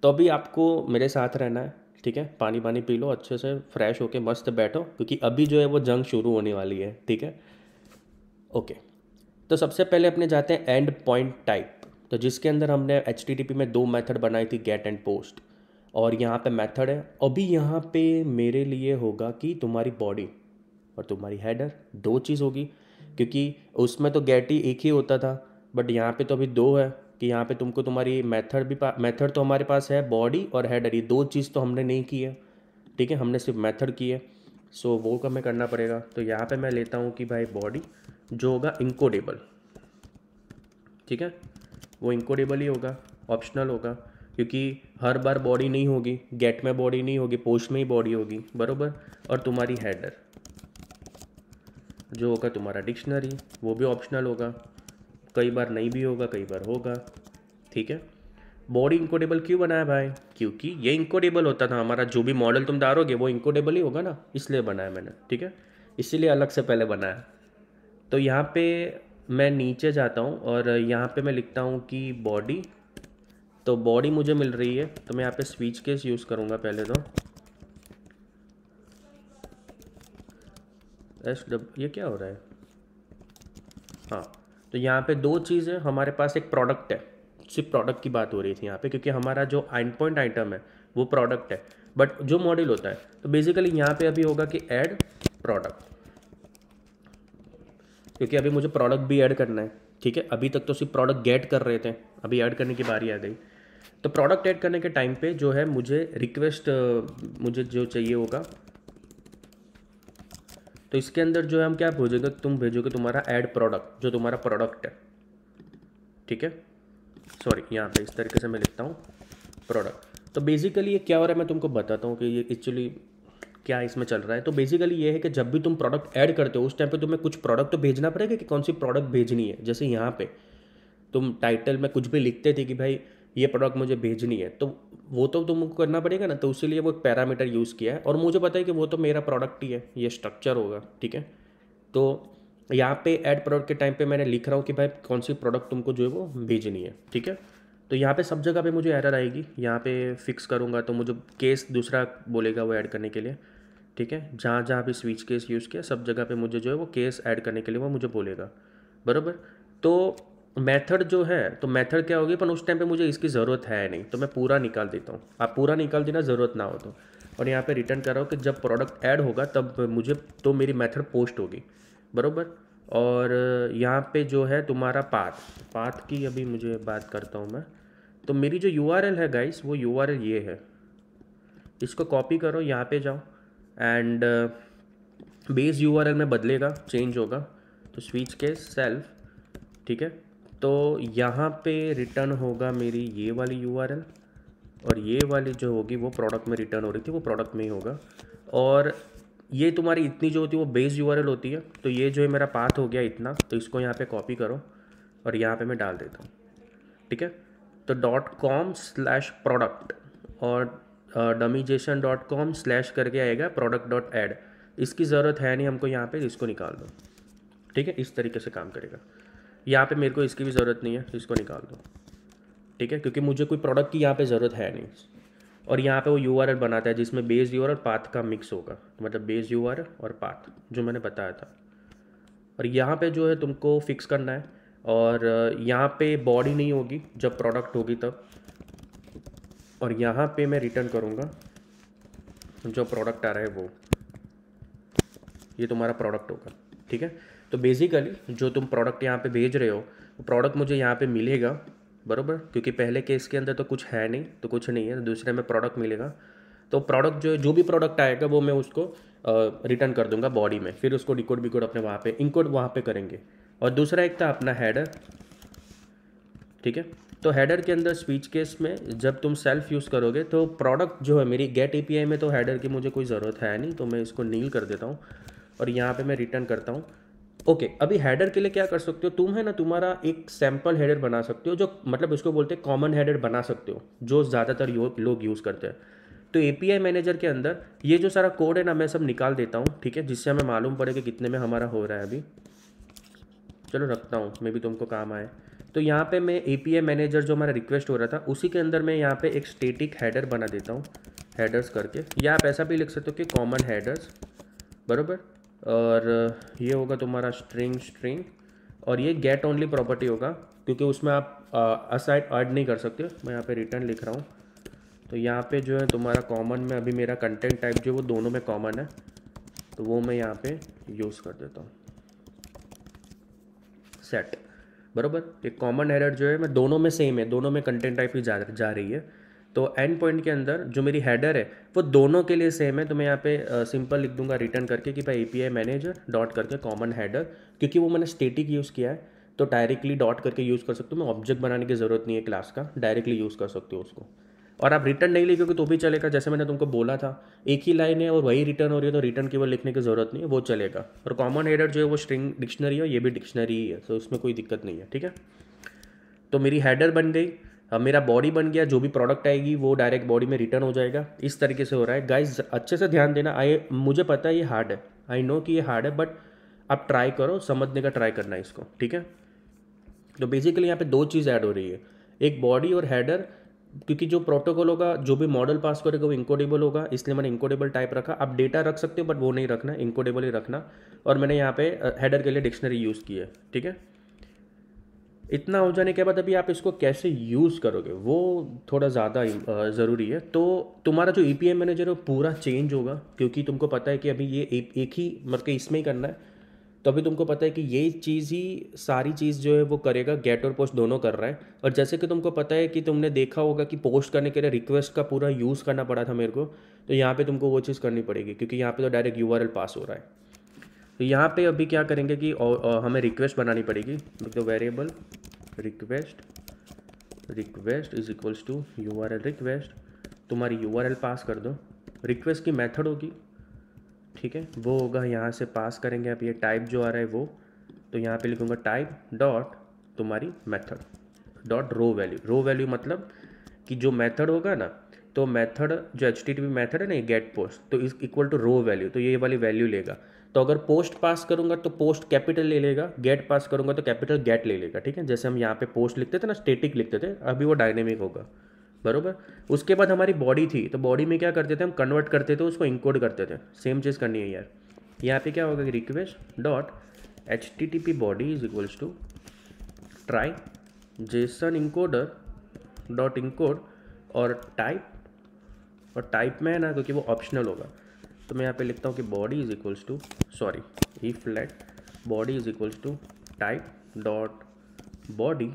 A: तो अभी आपको मेरे साथ रहना है ठीक है पानी पानी पी लो अच्छे से फ्रेश होके मस्त बैठो क्योंकि अभी जो है वो जंग शुरू होने वाली है ठीक है ओके तो सबसे पहले अपने जाते हैं एंड पॉइंट टाइप तो जिसके अंदर हमने एच में दो मैथड बनाई थी गेट एंड पोस्ट और यहाँ पे मेथड है अभी यहाँ पे मेरे लिए होगा कि तुम्हारी बॉडी और तुम्हारी हेडर दो चीज़ होगी क्योंकि उसमें तो गेट ही एक ही होता था बट यहाँ पे तो अभी दो है कि यहाँ पे तुमको तुम्हारी मेथड भी मेथड तो हमारे पास है बॉडी और हेड ये दो चीज़ तो हमने नहीं की है ठीक है हमने सिर्फ मेथड की है सो वो हमें करना पड़ेगा तो यहाँ पे मैं लेता हूँ कि भाई बॉडी जो होगा इंकोडेबल ठीक है वो इंकोडेबल ही होगा ऑप्शनल होगा क्योंकि हर बार बॉडी नहीं होगी गेट में बॉडी नहीं होगी पोस्ट में ही बॉडी होगी बरोबर और तुम्हारी हेडर जो होगा तुम्हारा डिक्शनरी वो भी ऑप्शनल होगा कई बार नहीं भी होगा कई बार होगा ठीक है बॉडी इंकोडेबल क्यों बनाया भाई क्योंकि ये इंकोडेबल होता था हमारा जो भी मॉडल तुम डालोगे वो इंकोडेबल ही होगा ना इसलिए बनाया मैंने ठीक है इसीलिए अलग से पहले बनाया तो यहाँ पे मैं नीचे जाता हूँ और यहाँ पे मैं लिखता हूँ कि बॉडी तो बॉडी मुझे मिल रही है तो मैं यहाँ पे स्विच केस यूज़ करूँगा पहले तो एस डब ये क्या हो रहा है हाँ तो यहाँ पे दो चीज़ है हमारे पास एक प्रोडक्ट है सिर्फ प्रोडक्ट की बात हो रही थी यहाँ पे क्योंकि हमारा जो एंड पॉइंट आइटम है वो प्रोडक्ट है बट जो मॉड्यूल होता है तो बेसिकली यहाँ पे अभी होगा कि ऐड प्रोडक्ट क्योंकि अभी मुझे प्रोडक्ट भी ऐड करना है ठीक है अभी तक तो सिर्फ प्रोडक्ट गेट कर रहे थे अभी ऐड करने की बारी आ गई तो प्रोडक्ट ऐड करने के टाइम पे जो है मुझे रिक्वेस्ट मुझे जो चाहिए होगा तो इसके अंदर जो है हम क्या भेजोगे तुम भेजोगे तुम्हारा एड प्रोडक्ट जो तुम्हारा प्रोडक्ट है ठीक है सॉरी यहाँ पे इस तरीके से मैं लिखता हूँ प्रोडक्ट तो बेसिकली ये क्या हो रहा है मैं तुमको बताता हूँ कि ये एक्चुअली क्या इसमें चल रहा है तो बेसिकली ये है कि जब भी तुम प्रोडक्ट ऐड करते हो उस टाइम पे तुम्हें कुछ प्रोडक्ट तो भेजना पड़ेगा कि कौन सी प्रोडक्ट भेजनी है जैसे यहाँ पे तुम टाइटल में कुछ भी लिखते थे कि भाई ये प्रोडक्ट मुझे भेजनी है तो वो तो तुमको करना पड़ेगा ना तो उसके लिए वो एक पैरामीटर यूज़ किया है और मुझे पता है कि वो तो मेरा प्रोडक्ट ही है ये स्ट्रक्चर होगा ठीक है तो यहाँ पे ऐड प्रोडक्ट के टाइम पे मैंने लिख रहा हूँ कि भाई कौन सी प्रोडक्ट तुमको जो है वो भेजनी है ठीक है तो यहाँ पे सब जगह पे मुझे एरर आएगी यहाँ पे फिक्स करूँगा तो मुझे केस दूसरा बोलेगा वो ऐड करने के लिए ठीक है जहाँ जहाँ भी स्विच केस यूज़ किया सब जगह पे मुझे जो है वो केस ऐड करने के लिए वो मुझे बोलेगा बराबर तो मेथड जो है तो मेथड क्या होगी पर उस टाइम पे मुझे इसकी ज़रूरत है नहीं तो मैं पूरा निकाल देता हूँ आप पूरा निकाल देना ज़रूरत ना हो तो और यहाँ पे रिटर्न कर रहा हूँ कि जब प्रोडक्ट ऐड होगा तब मुझे तो मेरी मेथड पोस्ट होगी बरोबर और यहाँ पे जो है तुम्हारा पाथ पाथ की अभी मुझे बात करता हूँ मैं तो मेरी जो यू है गाइस वो यू ये है इसको कॉपी करो यहाँ पर जाओ एंड बेस यू में बदलेगा चेंज होगा तो स्विच के सेल्फ ठीक है तो यहाँ पे रिटर्न होगा मेरी ये वाली यू और ये वाली जो होगी वो प्रोडक्ट में रिटर्न हो रही थी वो प्रोडक्ट में ही होगा और ये तुम्हारी इतनी जो होती है वो बेस यू होती है तो ये जो है मेरा पाथ हो गया इतना तो इसको यहाँ पे कॉपी करो और यहाँ पे मैं डाल देता हूँ ठीक है तो डॉट कॉम स्लैश प्रोडक्ट और डमीजेशन डॉट कॉम स्लैश करके आएगा प्रोडक्ट डॉट ऐड इसकी ज़रूरत है नहीं हमको यहाँ पे इसको निकाल दो ठीक है इस तरीके से काम करेगा यहाँ पे मेरे को इसकी भी ज़रूरत नहीं है तो इसको निकाल दो ठीक है क्योंकि मुझे कोई प्रोडक्ट की यहाँ पे ज़रूरत है नहीं और यहाँ पे वो यू आर बनाता है जिसमें बेस यू और पाथ का मिक्स होगा मतलब बेस यू और पाथ जो मैंने बताया था और यहाँ पे जो है तुमको फिक्स करना है और यहाँ पे बॉडी नहीं होगी जब प्रोडक्ट होगी तब और यहाँ पे मैं रिटर्न करूँगा जो प्रोडक्ट आ रहा है वो ये तुम्हारा प्रोडक्ट होगा ठीक है तो बेसिकली जो तुम प्रोडक्ट यहाँ पे भेज रहे हो वो प्रोडक्ट मुझे यहाँ पे मिलेगा बरोबर क्योंकि पहले केस के अंदर तो कुछ है नहीं तो कुछ नहीं है दूसरे में प्रोडक्ट मिलेगा तो प्रोडक्ट जो जो भी प्रोडक्ट आएगा वो मैं उसको रिटर्न कर दूंगा बॉडी में फिर उसको डिकोड विकोड अपने वहाँ पे इनकोड वहाँ पे करेंगे और दूसरा एक था अपना हैडर ठीक है तो हैडर के अंदर स्पीच केस में जब तुम सेल्फ यूज़ करोगे तो प्रोडक्ट जो है मेरी गेट ए में तो हैडर की मुझे कोई ज़रूरत है नहीं तो मैं इसको नील कर देता हूँ और यहाँ पर मैं रिटर्न करता हूँ ओके okay, अभी हेडर के लिए क्या कर सकते हो तुम है ना तुम्हारा एक सैम्पल हेडर बना सकते हो जो मतलब इसको बोलते हैं कॉमन हेडर बना सकते हो जो ज़्यादातर लोग यूज़ करते हैं तो ए मैनेजर के अंदर ये जो सारा कोड है ना मैं सब निकाल देता हूँ ठीक है जिससे हमें मालूम पड़े कि कितने में हमारा हो रहा है अभी चलो रखता हूँ मे भी तुमको काम आए तो यहाँ पे मैं ए मैनेजर जो हमारा रिक्वेस्ट हो रहा था उसी के अंदर मैं यहाँ पे एक स्टेटिक हैडर बना देता हूँ हैडर्स करके या आप ऐसा भी लिख सकते हो कि कॉमन हैडर्स बरोबर और ये होगा तुम्हारा स्ट्रिंग स्ट्रिंग और ये गेट ओनली प्रॉपर्टी होगा क्योंकि उसमें आप असाइड ऐड नहीं कर सकते मैं यहाँ पे रिटर्न लिख रहा हूँ तो यहाँ पे जो है तुम्हारा कॉमन में अभी मेरा कंटेंट टाइप जो है वो दोनों में कॉमन है तो वो मैं यहाँ पे यूज़ कर देता हूँ सेट बरोबर एक कॉमन एरर जो है मैं दोनों में सेम है दोनों में कंटेंट टाइप ही जा जा रही है तो एंड पॉइंट के अंदर जो मेरी हैडर है वो दोनों के लिए सेम है तो मैं यहाँ पे सिंपल लिख दूंगा रिटर्न करके कि भाई ए मैनेजर डॉट करके कॉमन हैडर क्योंकि वो मैंने स्टेटिक यूज़ किया है तो डायरेक्टली डॉट करके यूज़ कर सकते हो मैं ऑब्जेक्ट बनाने की ज़रूरत नहीं है क्लास का डायरेक्टली यूज़ कर सकते हो उसको और आप रिटर्न नहीं लिखोगे तो भी चलेगा जैसे मैंने तुमको बोला था एक ही लाइन है और वही रिटर्न हो रही है तो रिटर्न केवल लिखने की ज़रूरत नहीं है वो चलेगा और कॉमन हेडर जो है वो स्ट्रिंग डिक्शनरी है ये भी डिक्शनरी ही है तो उसमें कोई दिक्कत नहीं है ठीक है तो मेरी हेडर बन गई हाँ, मेरा बॉडी बन गया जो भी प्रोडक्ट आएगी वो डायरेक्ट बॉडी में रिटर्न हो जाएगा इस तरीके से हो रहा है गाइज अच्छे से ध्यान देना आई मुझे पता है ये हार्ड है आई नो कि ये हार्ड है बट आप ट्राई करो समझने का ट्राई करना है इसको ठीक है तो बेसिकली यहाँ पे दो चीज़ ऐड हो रही है एक बॉडी और हेडर क्योंकि जो प्रोटोकॉल होगा जो भी मॉडल पास करेगा वो इंकोडेबल होगा इसलिए मैंने इंकोडेबल टाइप रखा आप डेटा रख सकते हो बट वो नहीं रखना इंकोडेबल ही रखना और मैंने यहाँ पे हेडर के लिए डिक्शनरी यूज़ की है ठीक है इतना हो जाने के बाद अभी आप इसको कैसे यूज़ करोगे वो थोड़ा ज़्यादा uh, ज़रूरी है तो तुम्हारा जो ई पी मैनेजर है वो पूरा चेंज होगा क्योंकि तुमको पता है कि अभी ये ए, एक ही मतलब इसमें ही करना है तो अभी तुमको पता है कि ये चीज़ ही सारी चीज़ जो है वो करेगा गेट और पोस्ट दोनों कर रहा है और जैसे कि तुमको पता है कि तुमने देखा होगा कि पोस्ट करने के लिए रिक्वेस्ट का पूरा यूज़ करना पड़ा था मेरे को तो यहाँ पे तुमको वो चीज़ करनी पड़ेगी क्योंकि यहाँ पे तो डायरेक्ट यू पास हो रहा है तो यहाँ पे अभी क्या करेंगे कि और, और हमें रिक्वेस्ट बनानी पड़ेगी the variable request request is equals to U R L request तुम्हारी यू आर एल पास कर दो रिक्वेस्ट की मेथड होगी ठीक है वो होगा यहाँ से पास करेंगे आप ये टाइप जो आ रहा है वो तो यहाँ पे लिखूँगा टाइप डॉट तुम्हारी method dot raw value raw value मतलब कि जो मैथड होगा ना तो मेथड जो एच टी टी मेथड है ना ये गेट पोस्ट तो is equal to raw value तो ये वाली वैल्यू लेगा तो अगर पोस्ट पास करूँगा तो पोस्ट कैपिटल ले लेगा गेट पास करूँगा तो कैपिटल गेट ले लेगा ठीक है जैसे हम यहाँ पे पोस्ट लिखते थे ना स्टेटिक लिखते थे अभी वो डायनेमिक होगा बरोबर उसके बाद हमारी बॉडी थी तो बॉडी में क्या करते थे हम कन्वर्ट करते थे उसको इंकोड करते थे सेम चीज़ करनी है यार यहाँ पे क्या होगा request dot H T T P body is equals to try JSON encoder dot encode और टाइप और टाइप में है ना क्योंकि वो ऑप्शनल होगा तो मैं यहाँ पे लिखता हूँ कि body is equals to sorry E flat body is equals to type dot body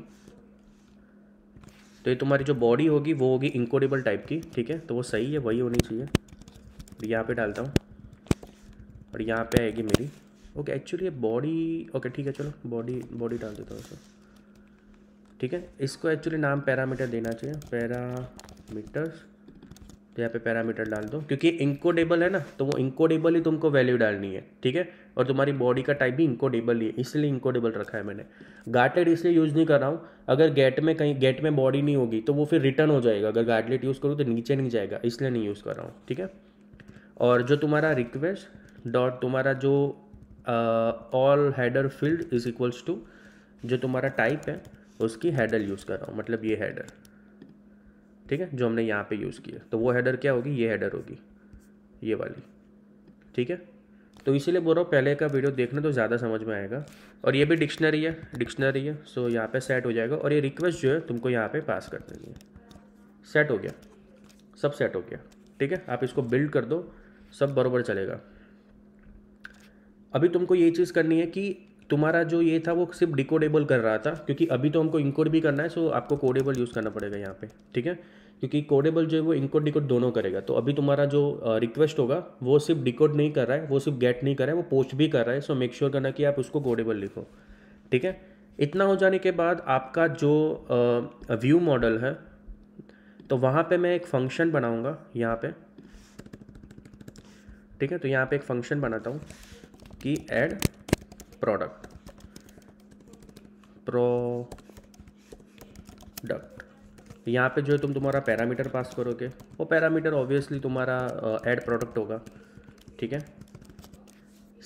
A: तो ये तुम्हारी जो बॉडी होगी वो होगी इंकोडेबल टाइप की ठीक है तो वो सही है वही होनी चाहिए और तो यहाँ पे डालता हूँ और यहाँ पे आएगी मेरी ओके एक्चुअली ये बॉडी ओके ठीक है चलो बॉडी बॉडी डाल देता हूँ ठीक है इसको एक्चुअली नाम पैरामीटर देना चाहिए पैरामीटर्स तो यहाँ पे पैरामीटर डाल दो क्योंकि इंकोडेबल है ना तो वो इंकोडेबल ही तुमको वैल्यू डालनी है ठीक है और तुम्हारी बॉडी का टाइप भी इंकोडेबल ही है इसलिए इंकोडेबल रखा है मैंने गार्टलेट इसलिए यूज़ नहीं कर रहा हूँ अगर गेट में कहीं गेट में बॉडी नहीं होगी तो वो फिर रिटर्न हो जाएगा अगर गार्टलेट यूज़ करूँ तो नीचे नहीं जाएगा इसलिए नहीं यूज़ कर रहा हूँ ठीक है और जो तुम्हारा रिक्वेस्ट डॉट तुम्हारा जो all header field is equals to जो तुम्हारा टाइप है उसकी हैडर यूज़ कर रहा हूँ मतलब ये हैडर ठीक है जो हमने यहाँ पे यूज़ किया तो वो हेडर क्या होगी ये हेडर होगी ये वाली ठीक है तो इसीलिए बोल रहा हूँ पहले का वीडियो देखना तो ज़्यादा समझ में आएगा और ये भी डिक्शनरी है डिक्शनरी है सो यहाँ पे सेट हो जाएगा और ये रिक्वेस्ट जो है तुमको यहाँ पे पास कर देनी है सेट हो गया सब सेट हो गया ठीक है आप इसको बिल्ड कर दो सब बरोबर चलेगा अभी तुमको ये चीज़ करनी है कि तुम्हारा जो ये था वो सिर्फ डिकोडेबल कर रहा था क्योंकि अभी तो हमको इनकोड भी करना है सो आपको कोडेबल यूज़ करना पड़ेगा यहाँ पे ठीक है क्योंकि कोडेबल जो है वो इनकोड डिकोड दोनों करेगा तो अभी तुम्हारा जो रिक्वेस्ट होगा वो सिर्फ डिकोड नहीं कर रहा है वो सिर्फ गेट नहीं कर रहा है वो पोस्ट भी कर रहा है सो मेक श्योर करना कि आप उसको कोडेबल लिखो ठीक है इतना हो जाने के बाद आपका जो व्यू मॉडल है तो वहाँ पे मैं एक फंक्शन बनाऊँगा यहाँ पे ठीक है तो यहाँ पे एक फंक्शन बनाता हूँ कि एड प्रोडक्ट प्रोडक्ट तो यहाँ पे जो है तुम तुम्हारा पैरामीटर पास करोगे वो पैरामीटर ऑब्वियसली तुम्हारा ऐड प्रोडक्ट होगा ठीक है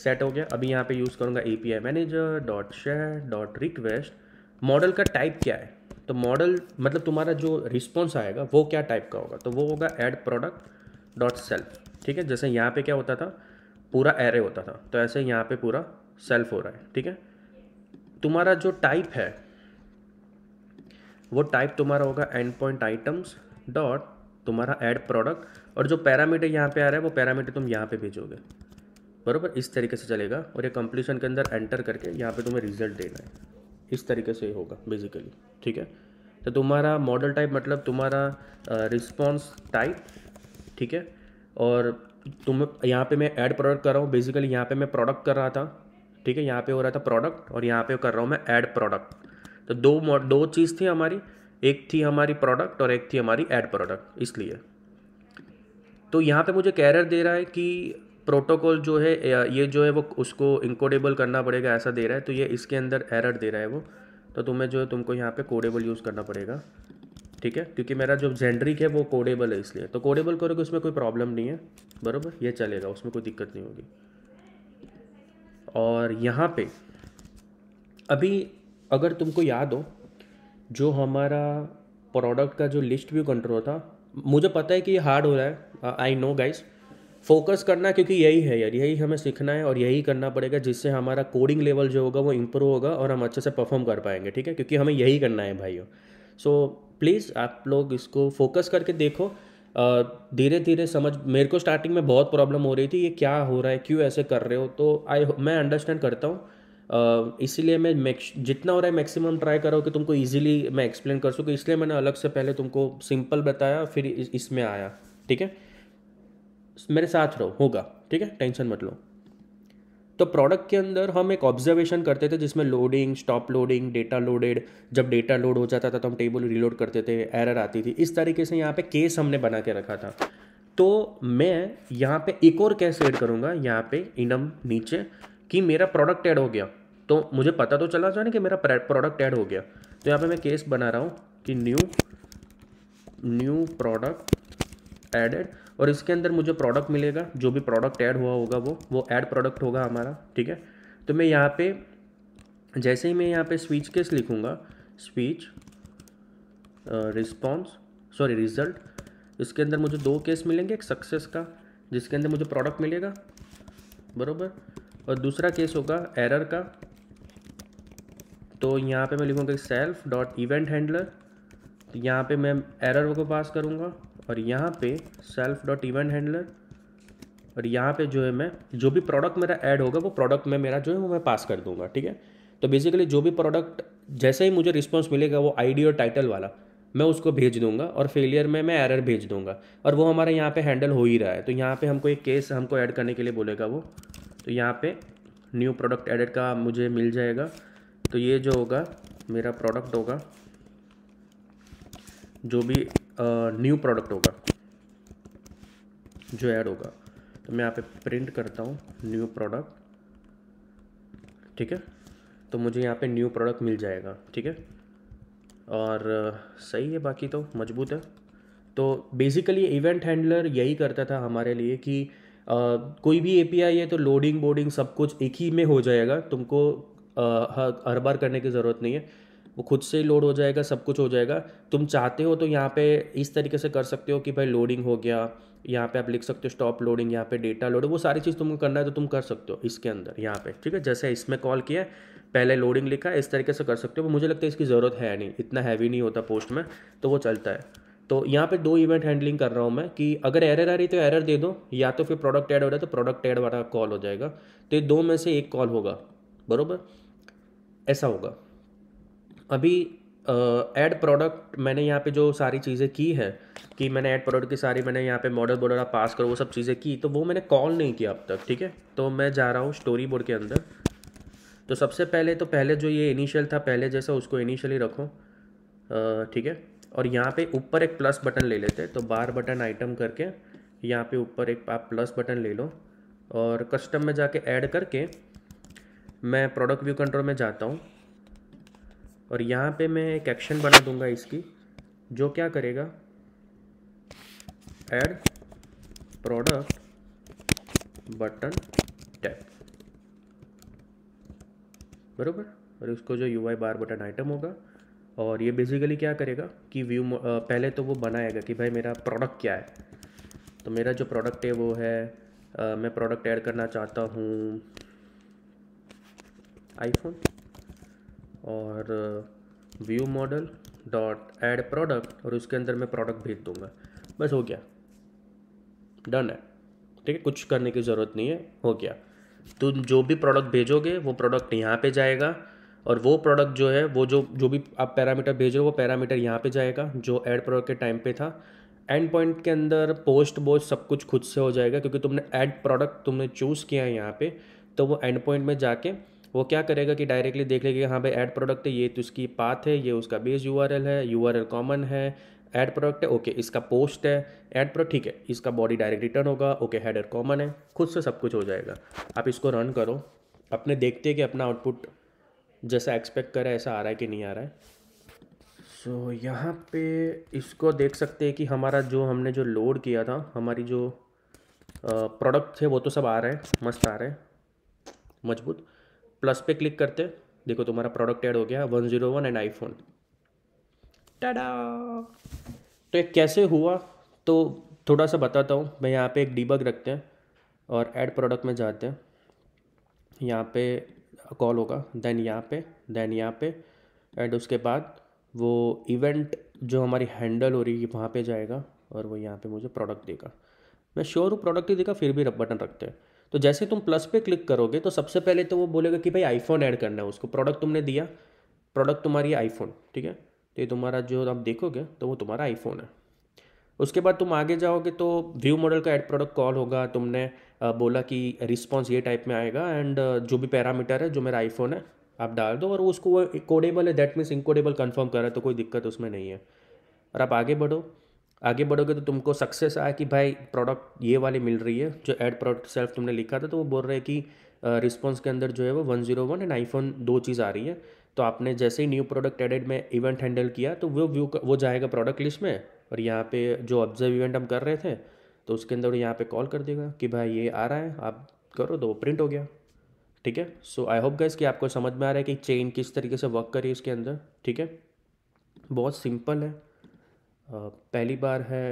A: सेट हो गया अभी यहाँ पे यूज़ करूँगा A P I manager dot share dot request model का टाइप क्या है तो मॉडल मतलब तुम्हारा जो रिस्पॉन्स आएगा वो क्या टाइप का होगा तो वो होगा एड प्रोडक्ट डॉट सेल्फ ठीक है जैसे यहाँ पे क्या होता था पूरा एरे होता था तो ऐसे यहाँ पे पूरा सेल्फ हो रहा है ठीक है तुम्हारा जो टाइप है वो टाइप तुम्हारा होगा एंड पॉइंट आइटम्स डॉट तुम्हारा ऐड प्रोडक्ट और जो पैरामीटर यहाँ पे आ रहा है वो पैरामीटर तुम यहाँ पे भेजोगे बरोबर इस तरीके से चलेगा और ये कंप्लीशन के अंदर एंटर करके यहाँ पे तुम्हें रिजल्ट देना है इस तरीके से होगा बेसिकली ठीक है तो तुम्हारा मॉडल टाइप मतलब तुम्हारा रिस्पॉन्स टाइप ठीक है और तुम यहाँ पे मैं ऐड प्रोडक्ट कर रहा हूँ बेसिकली यहाँ पे मैं प्रोडक्ट कर रहा था ठीक है यहाँ पे हो रहा था प्रोडक्ट और यहाँ पे कर रहा हूँ मैं ऐड प्रोडक्ट तो दो दो चीज़ थी हमारी एक थी हमारी प्रोडक्ट और एक थी हमारी एड प्रोडक्ट इसलिए तो यहाँ पे मुझे कैरर दे रहा है कि प्रोटोकॉल जो है ये जो है वो उसको इनकोडेबल करना पड़ेगा ऐसा दे रहा है तो ये इसके अंदर एरर दे रहा है वो तो तुम्हें जो है तुमको यहाँ पे कोडेबल यूज़ करना पड़ेगा ठीक है क्योंकि मेरा जो जेंड्रिक है वो कोडेबल है इसलिए तो कोडेबल करोगे उसमें कोई प्रॉब्लम नहीं है बरोबर ये चलेगा उसमें कोई दिक्कत नहीं होगी और यहाँ पे अभी अगर तुमको याद हो जो हमारा प्रोडक्ट का जो लिस्ट व्यू कंट्रोल था मुझे पता है कि ये हार्ड हो रहा है आई नो गाइस फोकस करना क्योंकि यही है यार यही हमें सीखना है और यही करना पड़ेगा जिससे हमारा कोडिंग लेवल जो होगा वो इम्प्रूव होगा और हम अच्छे से परफॉर्म कर पाएंगे ठीक है क्योंकि हमें यही करना है भाइयों सो so, प्लीज़ आप लोग इसको फोकस करके देखो धीरे धीरे समझ मेरे को स्टार्टिंग में बहुत प्रॉब्लम हो रही थी ये क्या हो रहा है क्यों ऐसे कर रहे हो तो आई मैं अंडरस्टैंड करता हूँ इसीलिए मैं मैक्स जितना हो रहा है मैक्सिमम ट्राई कर रहा हूँ कि तुमको इजीली मैं एक्सप्लेन कर सकूँ इसलिए मैंने अलग से पहले तुमको सिंपल बताया फिर इस, इसमें आया ठीक है मेरे साथ रहो होगा ठीक है टेंशन मत लो तो प्रोडक्ट के अंदर हम एक ऑब्जर्वेशन करते थे जिसमें loading stop loading data loaded जब डेटा लोड हो जाता था तो हम टेबल रिलोड करते थे एरर आती थी इस तरीके से यहाँ पे केस हमने बना के रखा था तो मैं यहाँ पे एक और कैस एड करूँगा यहाँ पे इनम नीचे कि मेरा प्रोडक्ट ऐड हो गया तो मुझे पता तो चला जाने कि मेरा प्रोडक्ट ऐड हो गया तो यहाँ पे मैं केस बना रहा हूँ कि न्यू न्यू प्रोडक्ट एडेड और इसके अंदर मुझे प्रोडक्ट मिलेगा जो भी प्रोडक्ट ऐड हुआ होगा वो वो ऐड प्रोडक्ट होगा हमारा ठीक है तो मैं यहाँ पे जैसे ही मैं यहाँ पे स्विच केस लिखूँगा स्विच रिस्पॉन्स सॉरी रिजल्ट इसके अंदर मुझे दो केस मिलेंगे एक सक्सेस का जिसके अंदर मुझे प्रोडक्ट मिलेगा बरोबर और दूसरा केस होगा एरर का तो यहाँ पे मैं लिखूँगा सेल्फ डॉट इवेंट हैंडलर तो यहाँ पे मैं एरर को पास करूँगा और यहाँ पे सेल्फ डॉट इवेंट हैंडलर और यहाँ पे जो है मैं जो भी प्रोडक्ट मेरा ऐड होगा वो प्रोडक्ट में मेरा जो है वो मैं पास कर दूँगा ठीक है तो बेसिकली जो भी प्रोडक्ट जैसे ही मुझे रिस्पॉन्स मिलेगा वो आई और टाइटल वाला मैं उसको भेज दूंगा और फेलियर में मैं एरर भेज दूंगा और वो हमारे यहाँ पे हैंडल हो ही रहा है तो यहाँ पे हमको एक केस हमको ऐड करने के लिए बोलेगा वो तो यहाँ पे न्यू प्रोडक्ट एडेड का मुझे मिल जाएगा तो ये जो होगा मेरा प्रोडक्ट होगा जो भी न्यू प्रोडक्ट होगा जो ऐड होगा तो मैं यहाँ पे प्रिंट करता हूँ न्यू प्रोडक्ट ठीक है तो मुझे यहाँ पे न्यू प्रोडक्ट मिल जाएगा ठीक है और सही है बाकी तो मजबूत है तो बेसिकली इवेंट हैंडलर यही करता था हमारे लिए कि कोई भी आई है तो लोडिंग बोर्डिंग सब कुछ एक ही में हो जाएगा तुमको हर बार करने की ज़रूरत नहीं है वो खुद से ही लोड हो जाएगा सब कुछ हो जाएगा तुम चाहते हो तो यहाँ पे इस तरीके से कर सकते हो कि भाई लोडिंग हो गया यहाँ पे आप लिख सकते हो स्टॉप लोडिंग यहाँ पे डेटा लोड वो सारी चीज़ तुमको करना है तो तुम कर सकते हो इसके अंदर यहाँ पे ठीक है जैसे इसमें कॉल किया पहले लोडिंग लिखा इस तरीके से कर सकते हो मुझे लगता है इसकी ज़रूरत है नहीं इतना हैवी नहीं होता पोस्ट में तो वो चलता है तो यहाँ पे दो इवेंट हैंडलिंग कर रहा हूँ मैं कि अगर एरर आ रही तो एरर दे दो या तो फिर प्रोडक्ट ऐड हो रहा है तो प्रोडक्ट ऐड वाला कॉल हो जाएगा तो ये दो में से एक कॉल होगा बरोबर ऐसा होगा अभी ऐड uh, प्रोडक्ट मैंने यहाँ पे जो सारी चीज़ें की है कि मैंने ऐड प्रोडक्ट की सारी मैंने यहाँ पे मॉडल बोर्ड वाला पास करो वो सब चीज़ें की तो वो मैंने कॉल नहीं किया अब तक ठीक है तो मैं जा रहा हूँ स्टोरी बोर्ड के अंदर तो सबसे पहले तो पहले जो ये इनिशियल था पहले जैसा उसको इनिशियली रखो ठीक है और यहाँ पे ऊपर एक प्लस बटन ले लेते हैं तो बार बटन आइटम करके यहाँ पे ऊपर एक आप प्लस बटन ले लो और कस्टम में जाके ऐड करके मैं प्रोडक्ट व्यू कंट्रोल में जाता हूँ और यहाँ पे मैं एक एक्शन बना दूंगा इसकी जो क्या करेगा ऐड प्रोडक्ट बटन टैप बरोबर और उसको जो यू बार बटन आइटम होगा और ये बेसिकली क्या करेगा कि व्यू पहले तो वो बनाएगा कि भाई मेरा प्रोडक्ट क्या है तो मेरा जो प्रोडक्ट है वो है आ, मैं प्रोडक्ट ऐड करना चाहता हूँ आईफोन और view model dot add product और उसके अंदर मैं प्रोडक्ट भेज दूँगा बस हो गया डन है ठीक है कुछ करने की ज़रूरत नहीं है हो गया तुम तो जो भी प्रोडक्ट भेजोगे वो प्रोडक्ट यहाँ पे जाएगा और वो प्रोडक्ट जो है वो जो जो भी आप पैरामीटर भेज रहे हो वो पैरामीटर यहाँ पे जाएगा जो एड प्रोडक्ट के टाइम पे था एंड पॉइंट के अंदर पोस्ट बोस्ट सब कुछ खुद से हो जाएगा क्योंकि तुमने एड प्रोडक्ट तुमने चूज़ किया है यहाँ पे तो वो एंड पॉइंट में जाके वो क्या करेगा कि डायरेक्टली देख लेगा हाँ भाई ऐड प्रोडक्ट है ये तो उसकी पाथ है ये उसका बेस यू है यू कॉमन है एड प्रोडक्ट है ओके इसका पोस्ट है एड प्रोडक्ट ठीक है इसका बॉडी डायरेक्ट रिटर्न होगा ओके हेडर कॉमन है खुद से सब कुछ हो जाएगा आप इसको रन करो अपने देखते हैं कि अपना आउटपुट जैसा एक्सपेक्ट करा ऐसा आ रहा है कि नहीं आ रहा है सो so, यहाँ पे इसको देख सकते हैं कि हमारा जो हमने जो लोड किया था हमारी जो प्रोडक्ट थे वो तो सब आ रहे हैं मस्त आ रहे हैं मजबूत प्लस पे क्लिक करते देखो तुम्हारा प्रोडक्ट ऐड हो गया one zero one and iPhone tada तो ये कैसे हुआ तो थोड़ा सा बताता हूँ मैं यहाँ पे एक डीबग रखते हैं और ऐड प्रोडक्ट में जाते हैं यहाँ पे कॉल होगा देन यहाँ पे देन यहाँ पे एंड उसके बाद वो इवेंट जो हमारी हैंडल हो रही है वहाँ पे जाएगा और वो यहाँ पे मुझे प्रोडक्ट देगा मैं श्योर हूँ प्रोडक्ट ही देगा फिर भी रब बटन रखते हैं तो जैसे तुम प्लस पे क्लिक करोगे तो सबसे पहले तो वो बोलेगा कि भाई आईफोन ऐड करना है उसको प्रोडक्ट तुमने दिया प्रोडक्ट तुम्हारी आईफोन ठीक है तो ये तुम्हारा जो आप देखोगे तो वो तुम्हारा आईफोन है उसके बाद तुम आगे जाओगे तो व्यू मॉडल का एड प्रोडक्ट कॉल होगा तुमने बोला कि रिस्पॉन्स ये टाइप में आएगा एंड जो भी पैरामीटर है जो मेरा आईफोन है आप डाल दो और उसको वो कोडेबल है दैट मीन्स इनकोडेबल कन्फर्म करा तो कोई दिक्कत उसमें नहीं है और आप आगे बढ़ो आगे बढ़ोगे तो तुमको सक्सेस आया कि भाई प्रोडक्ट ये वाली मिल रही है जो एड प्रोडक्ट सेल्फ तुमने लिखा था तो वो बोल रहे हैं कि रिस्पॉन्स के अंदर जो है वो one zero one and iPhone दो चीज़ आ रही है तो आपने जैसे ही न्यू प्रोडक्ट एडेड में इवेंट हैंडल किया तो वो व्यू वो जाएगा प्रोडक्ट लिस्ट में और यहाँ पे जो ऑब्जर्व इवेंट हम कर रहे थे तो उसके अंदर यहाँ पे कॉल कर देगा कि भाई ये आ रहा है आप करो तो प्रिंट हो गया ठीक है सो आई होप गैस कि आपको समझ में आ रहा है कि चेन किस तरीके से वर्क करी इसके अंदर ठीक है बहुत सिंपल है पहली बार है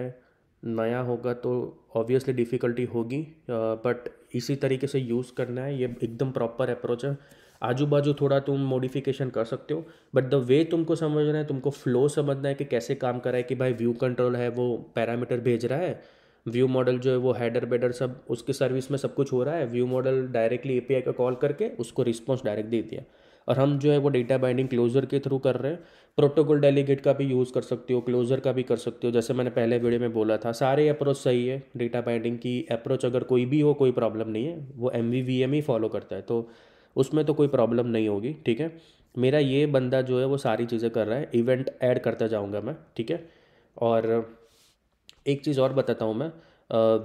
A: नया होगा तो ऑब्वियसली डिफ़िकल्टी होगी बट इसी तरीके से यूज़ करना है ये एकदम प्रॉपर अप्रोच है आजू बाजू थोड़ा तुम मॉडिफिकेशन कर सकते हो बट द वे तुमको समझना है तुमको फ्लो समझना है कि कैसे काम कर रहा है कि भाई व्यू कंट्रोल है वो पैरामीटर भेज रहा है व्यू मॉडल जो है वो हैडर बेडर सब उसके सर्विस में सब कुछ हो रहा है व्यू मॉडल डायरेक्टली आई का कॉल करके उसको रिस्पॉन्स डायरेक्ट दे दिया और हम जो है वो डेटा बाइंडिंग क्लोजर के थ्रू कर रहे हैं प्रोटोकॉल डेलीगेट का भी यूज़ कर सकते हो क्लोजर का भी कर सकते हो जैसे मैंने पहले वीडियो में बोला था सारे अप्रोच सही है डेटा बाइंडिंग की अप्रोच अगर कोई भी हो कोई प्रॉब्लम नहीं है वो एम ही फॉलो करता है तो उसमें तो कोई प्रॉब्लम नहीं होगी ठीक है मेरा ये बंदा जो है वो सारी चीज़ें कर रहा है इवेंट ऐड करता जाऊँगा मैं ठीक है और एक चीज़ और बताता हूँ मैं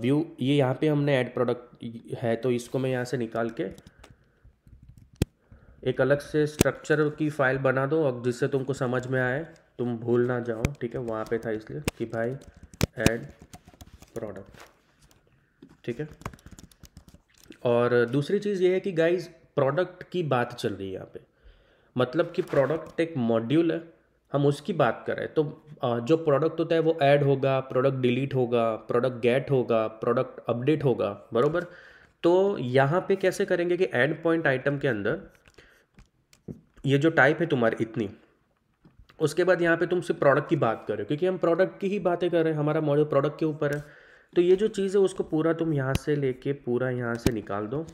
A: व्यू ये यहाँ पे हमने ऐड प्रोडक्ट है तो इसको मैं यहाँ से निकाल के एक अलग से स्ट्रक्चर की फ़ाइल बना दो और जिससे तुमको समझ में आए तुम भूल ना जाओ ठीक है वहाँ पे था इसलिए कि भाई ऐड प्रोडक्ट ठीक है और दूसरी चीज़ ये है कि गाइज प्रोडक्ट की बात चल रही है यहाँ पे मतलब कि प्रोडक्ट एक मॉड्यूल है हम उसकी बात कर रहे हैं तो जो प्रोडक्ट होता है वो ऐड होगा प्रोडक्ट डिलीट होगा प्रोडक्ट गेट होगा प्रोडक्ट अपडेट होगा बरोबर तो यहाँ पे कैसे करेंगे कि एंड पॉइंट आइटम के अंदर ये जो टाइप है तुम्हारी इतनी उसके बाद यहाँ पे तुम सिर्फ प्रोडक्ट की बात कर रहे हो क्योंकि हम प्रोडक्ट की ही बातें कर रहे हैं हमारा मॉडल प्रोडक्ट के ऊपर है तो ये जो चीज़ है उसको पूरा तुम यहाँ से लेके पूरा यहाँ से निकाल दो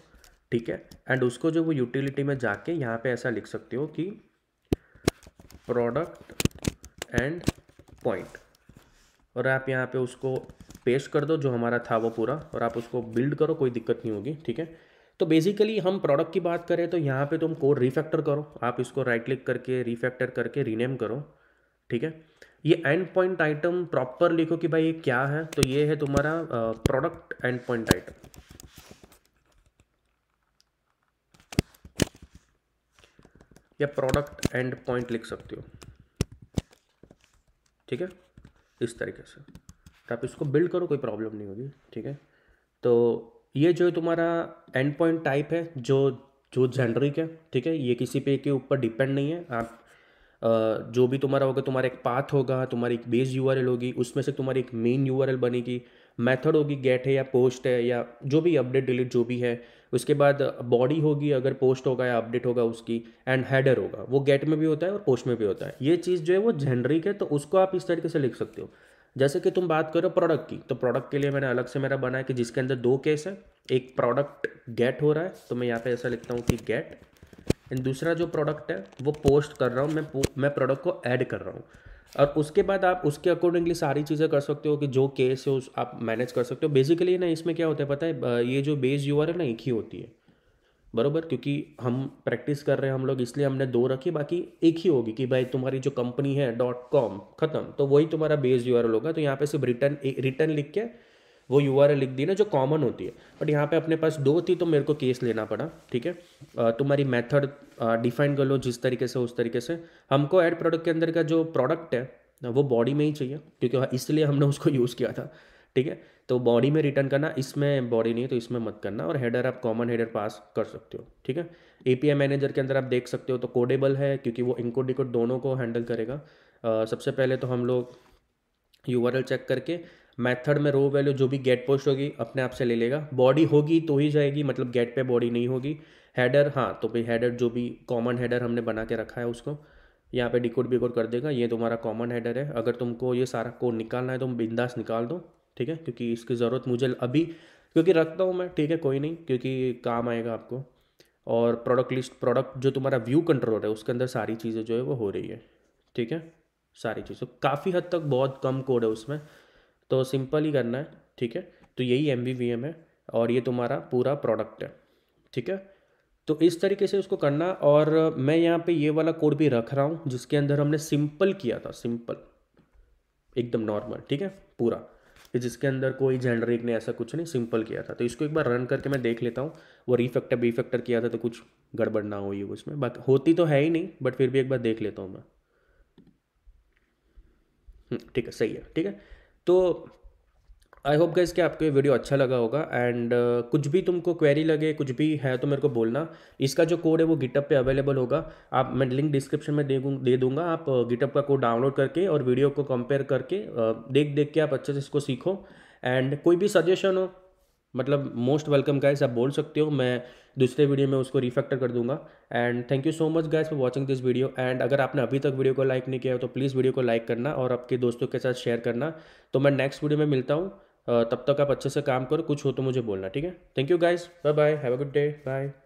A: ठीक है एंड उसको जो वो यूटिलिटी में जाके यहाँ पे ऐसा लिख सकते हो कि प्रोडक्ट एंड पॉइंट और आप यहाँ पे उसको पेस्ट कर दो जो हमारा था वो पूरा और आप उसको बिल्ड करो कोई दिक्कत नहीं होगी ठीक है तो बेसिकली हम प्रोडक्ट की बात करें तो यहाँ पे तुम कोड रिफैक्टर करो आप इसको राइट क्लिक करके रिफैक्टर करके रीनेम करो ठीक है ये एंड पॉइंट आइटम प्रॉपर लिखो कि भाई ये क्या है तो ये है तुम्हारा प्रोडक्ट एंड पॉइंट आइटम या प्रोडक्ट एंड पॉइंट लिख सकते हो ठीक है इस तरीके से तो आप इसको बिल्ड करो कोई प्रॉब्लम नहीं होगी ठीक है तो ये जो है तुम्हारा एंड पॉइंट टाइप है जो जो जेनरिक है ठीक है ये किसी पे के ऊपर डिपेंड नहीं है आप जो भी तुम्हारा होगा तुम्हारा एक पाथ होगा तुम्हारी एक बेस यू होगी उसमें से तुम्हारी एक मेन यू बनेगी मेथड होगी गेट है या पोस्ट है या जो भी अपडेट डिलीट जो भी है उसके बाद बॉडी होगी अगर पोस्ट होगा या अपडेट होगा उसकी एंड हेडर होगा वो गेट में भी होता है और पोस्ट में भी होता है ये चीज़ जो है वो जेनरिक है तो उसको आप इस तरीके से लिख सकते हो जैसे कि तुम बात करो प्रोडक्ट की तो प्रोडक्ट के लिए मैंने अलग से मेरा बनाया कि जिसके अंदर दो केस है एक प्रोडक्ट गेट हो रहा है तो मैं यहाँ पे ऐसा लिखता हूँ कि गेट एंड दूसरा जो प्रोडक्ट है वो पोस्ट कर रहा हूँ मैं मैं प्रोडक्ट को ऐड कर रहा हूँ और उसके बाद आप उसके अकॉर्डिंगली सारी चीज़ें कर सकते हो कि जो केस है उस आप मैनेज कर सकते हो बेसिकली ना इसमें क्या होता है पता है ये जो बेस आर है ना एक ही होती है बरोबर क्योंकि हम प्रैक्टिस कर रहे हैं हम लोग इसलिए हमने दो रखी बाकी एक ही होगी कि भाई तुम्हारी जो कंपनी है डॉट कॉम खत्म तो वही तुम्हारा बेस यूआरएल होगा तो यहाँ पे सिर्फ रिटर्न रिटर्न लिख के वो यू लिख दी ना जो कॉमन होती है बट यहाँ पे अपने पास दो थी तो मेरे को केस लेना पड़ा ठीक है तुम्हारी मेथड डिफाइन कर लो जिस तरीके से उस तरीके से हमको एड प्रोडक्ट के अंदर का जो प्रोडक्ट है वो बॉडी में ही चाहिए क्योंकि हाँ, इसलिए हमने उसको यूज़ किया था ठीक है तो बॉडी में रिटर्न करना इसमें बॉडी नहीं तो इसमें मत करना और हेडर आप कॉमन हेडर पास कर सकते हो ठीक है ए मैनेजर के अंदर आप देख सकते हो तो कोडेबल है क्योंकि वो इनको डिकोड दोनों को हैंडल करेगा सबसे पहले तो हम लोग यू चेक करके मेथड में रो वैल्यू जो भी गेट पोस्ट होगी अपने आप से ले लेगा बॉडी होगी तो ही जाएगी मतलब गेट पे बॉडी नहीं होगी हेडर हाँ तो भाई हेडर जो भी कॉमन हेडर हमने बना के रखा है उसको यहाँ पे डिकोड बिकोड कर देगा ये तुम्हारा कॉमन हेडर है अगर तुमको ये सारा कोड निकालना है तो बिंदास निकाल दो ठीक है क्योंकि इसकी ज़रूरत मुझे अभी क्योंकि रखता हूँ मैं ठीक है कोई नहीं क्योंकि काम आएगा आपको और प्रोडक्ट लिस्ट प्रोडक्ट जो तुम्हारा व्यू कंट्रोल है उसके अंदर सारी चीज़ें जो है वो हो रही है ठीक है सारी चीज़ें काफ़ी हद तक बहुत कम कोड है उसमें तो सिंपल ही करना है ठीक है तो यही एम है और ये तुम्हारा पूरा प्रोडक्ट है ठीक है तो इस तरीके से उसको करना और मैं यहाँ पे ये वाला कोड भी रख रहा हूँ जिसके अंदर हमने सिंपल किया था सिंपल एकदम नॉर्मल ठीक है पूरा जिसके अंदर कोई जेनरिक ने ऐसा कुछ नहीं सिंपल किया था तो इसको एक बार रन करके मैं देख लेता हूँ वो रिफेक्टर बीफेक्टर किया था तो कुछ गड़बड़ ना हुई हो उसमें बाकी होती तो है ही नहीं बट फिर भी एक बार देख लेता हूँ मैं हम्म, ठीक है सही है ठीक है तो आई होप गाइज कि आपको ये वीडियो अच्छा लगा होगा एंड uh, कुछ भी तुमको क्वेरी लगे कुछ भी है तो मेरे को बोलना इसका जो कोड है वो गिटअप पे अवेलेबल होगा आप मैं लिंक डिस्क्रिप्शन में दे दे दूंगा आप गिटअप uh, का कोड डाउनलोड करके और वीडियो को कंपेयर करके uh, देख देख के आप अच्छे से इसको सीखो एंड कोई भी सजेशन हो मतलब मोस्ट वेलकम गाइस आप बोल सकते हो मैं दूसरे वीडियो में उसको रिफैक्टर कर दूंगा and thank you so much guys for watching this video and अगर आपने अभी तक वीडियो को लाइक नहीं किया तो प्लीज़ वीडियो को लाइक करना और आपके दोस्तों के साथ शेयर करना तो मैं नेक्स्ट वीडियो में मिलता हूँ तब तक आप अच्छे से काम करो कुछ हो तो मुझे बोलना ठीक है thank you guys bye bye have a good day bye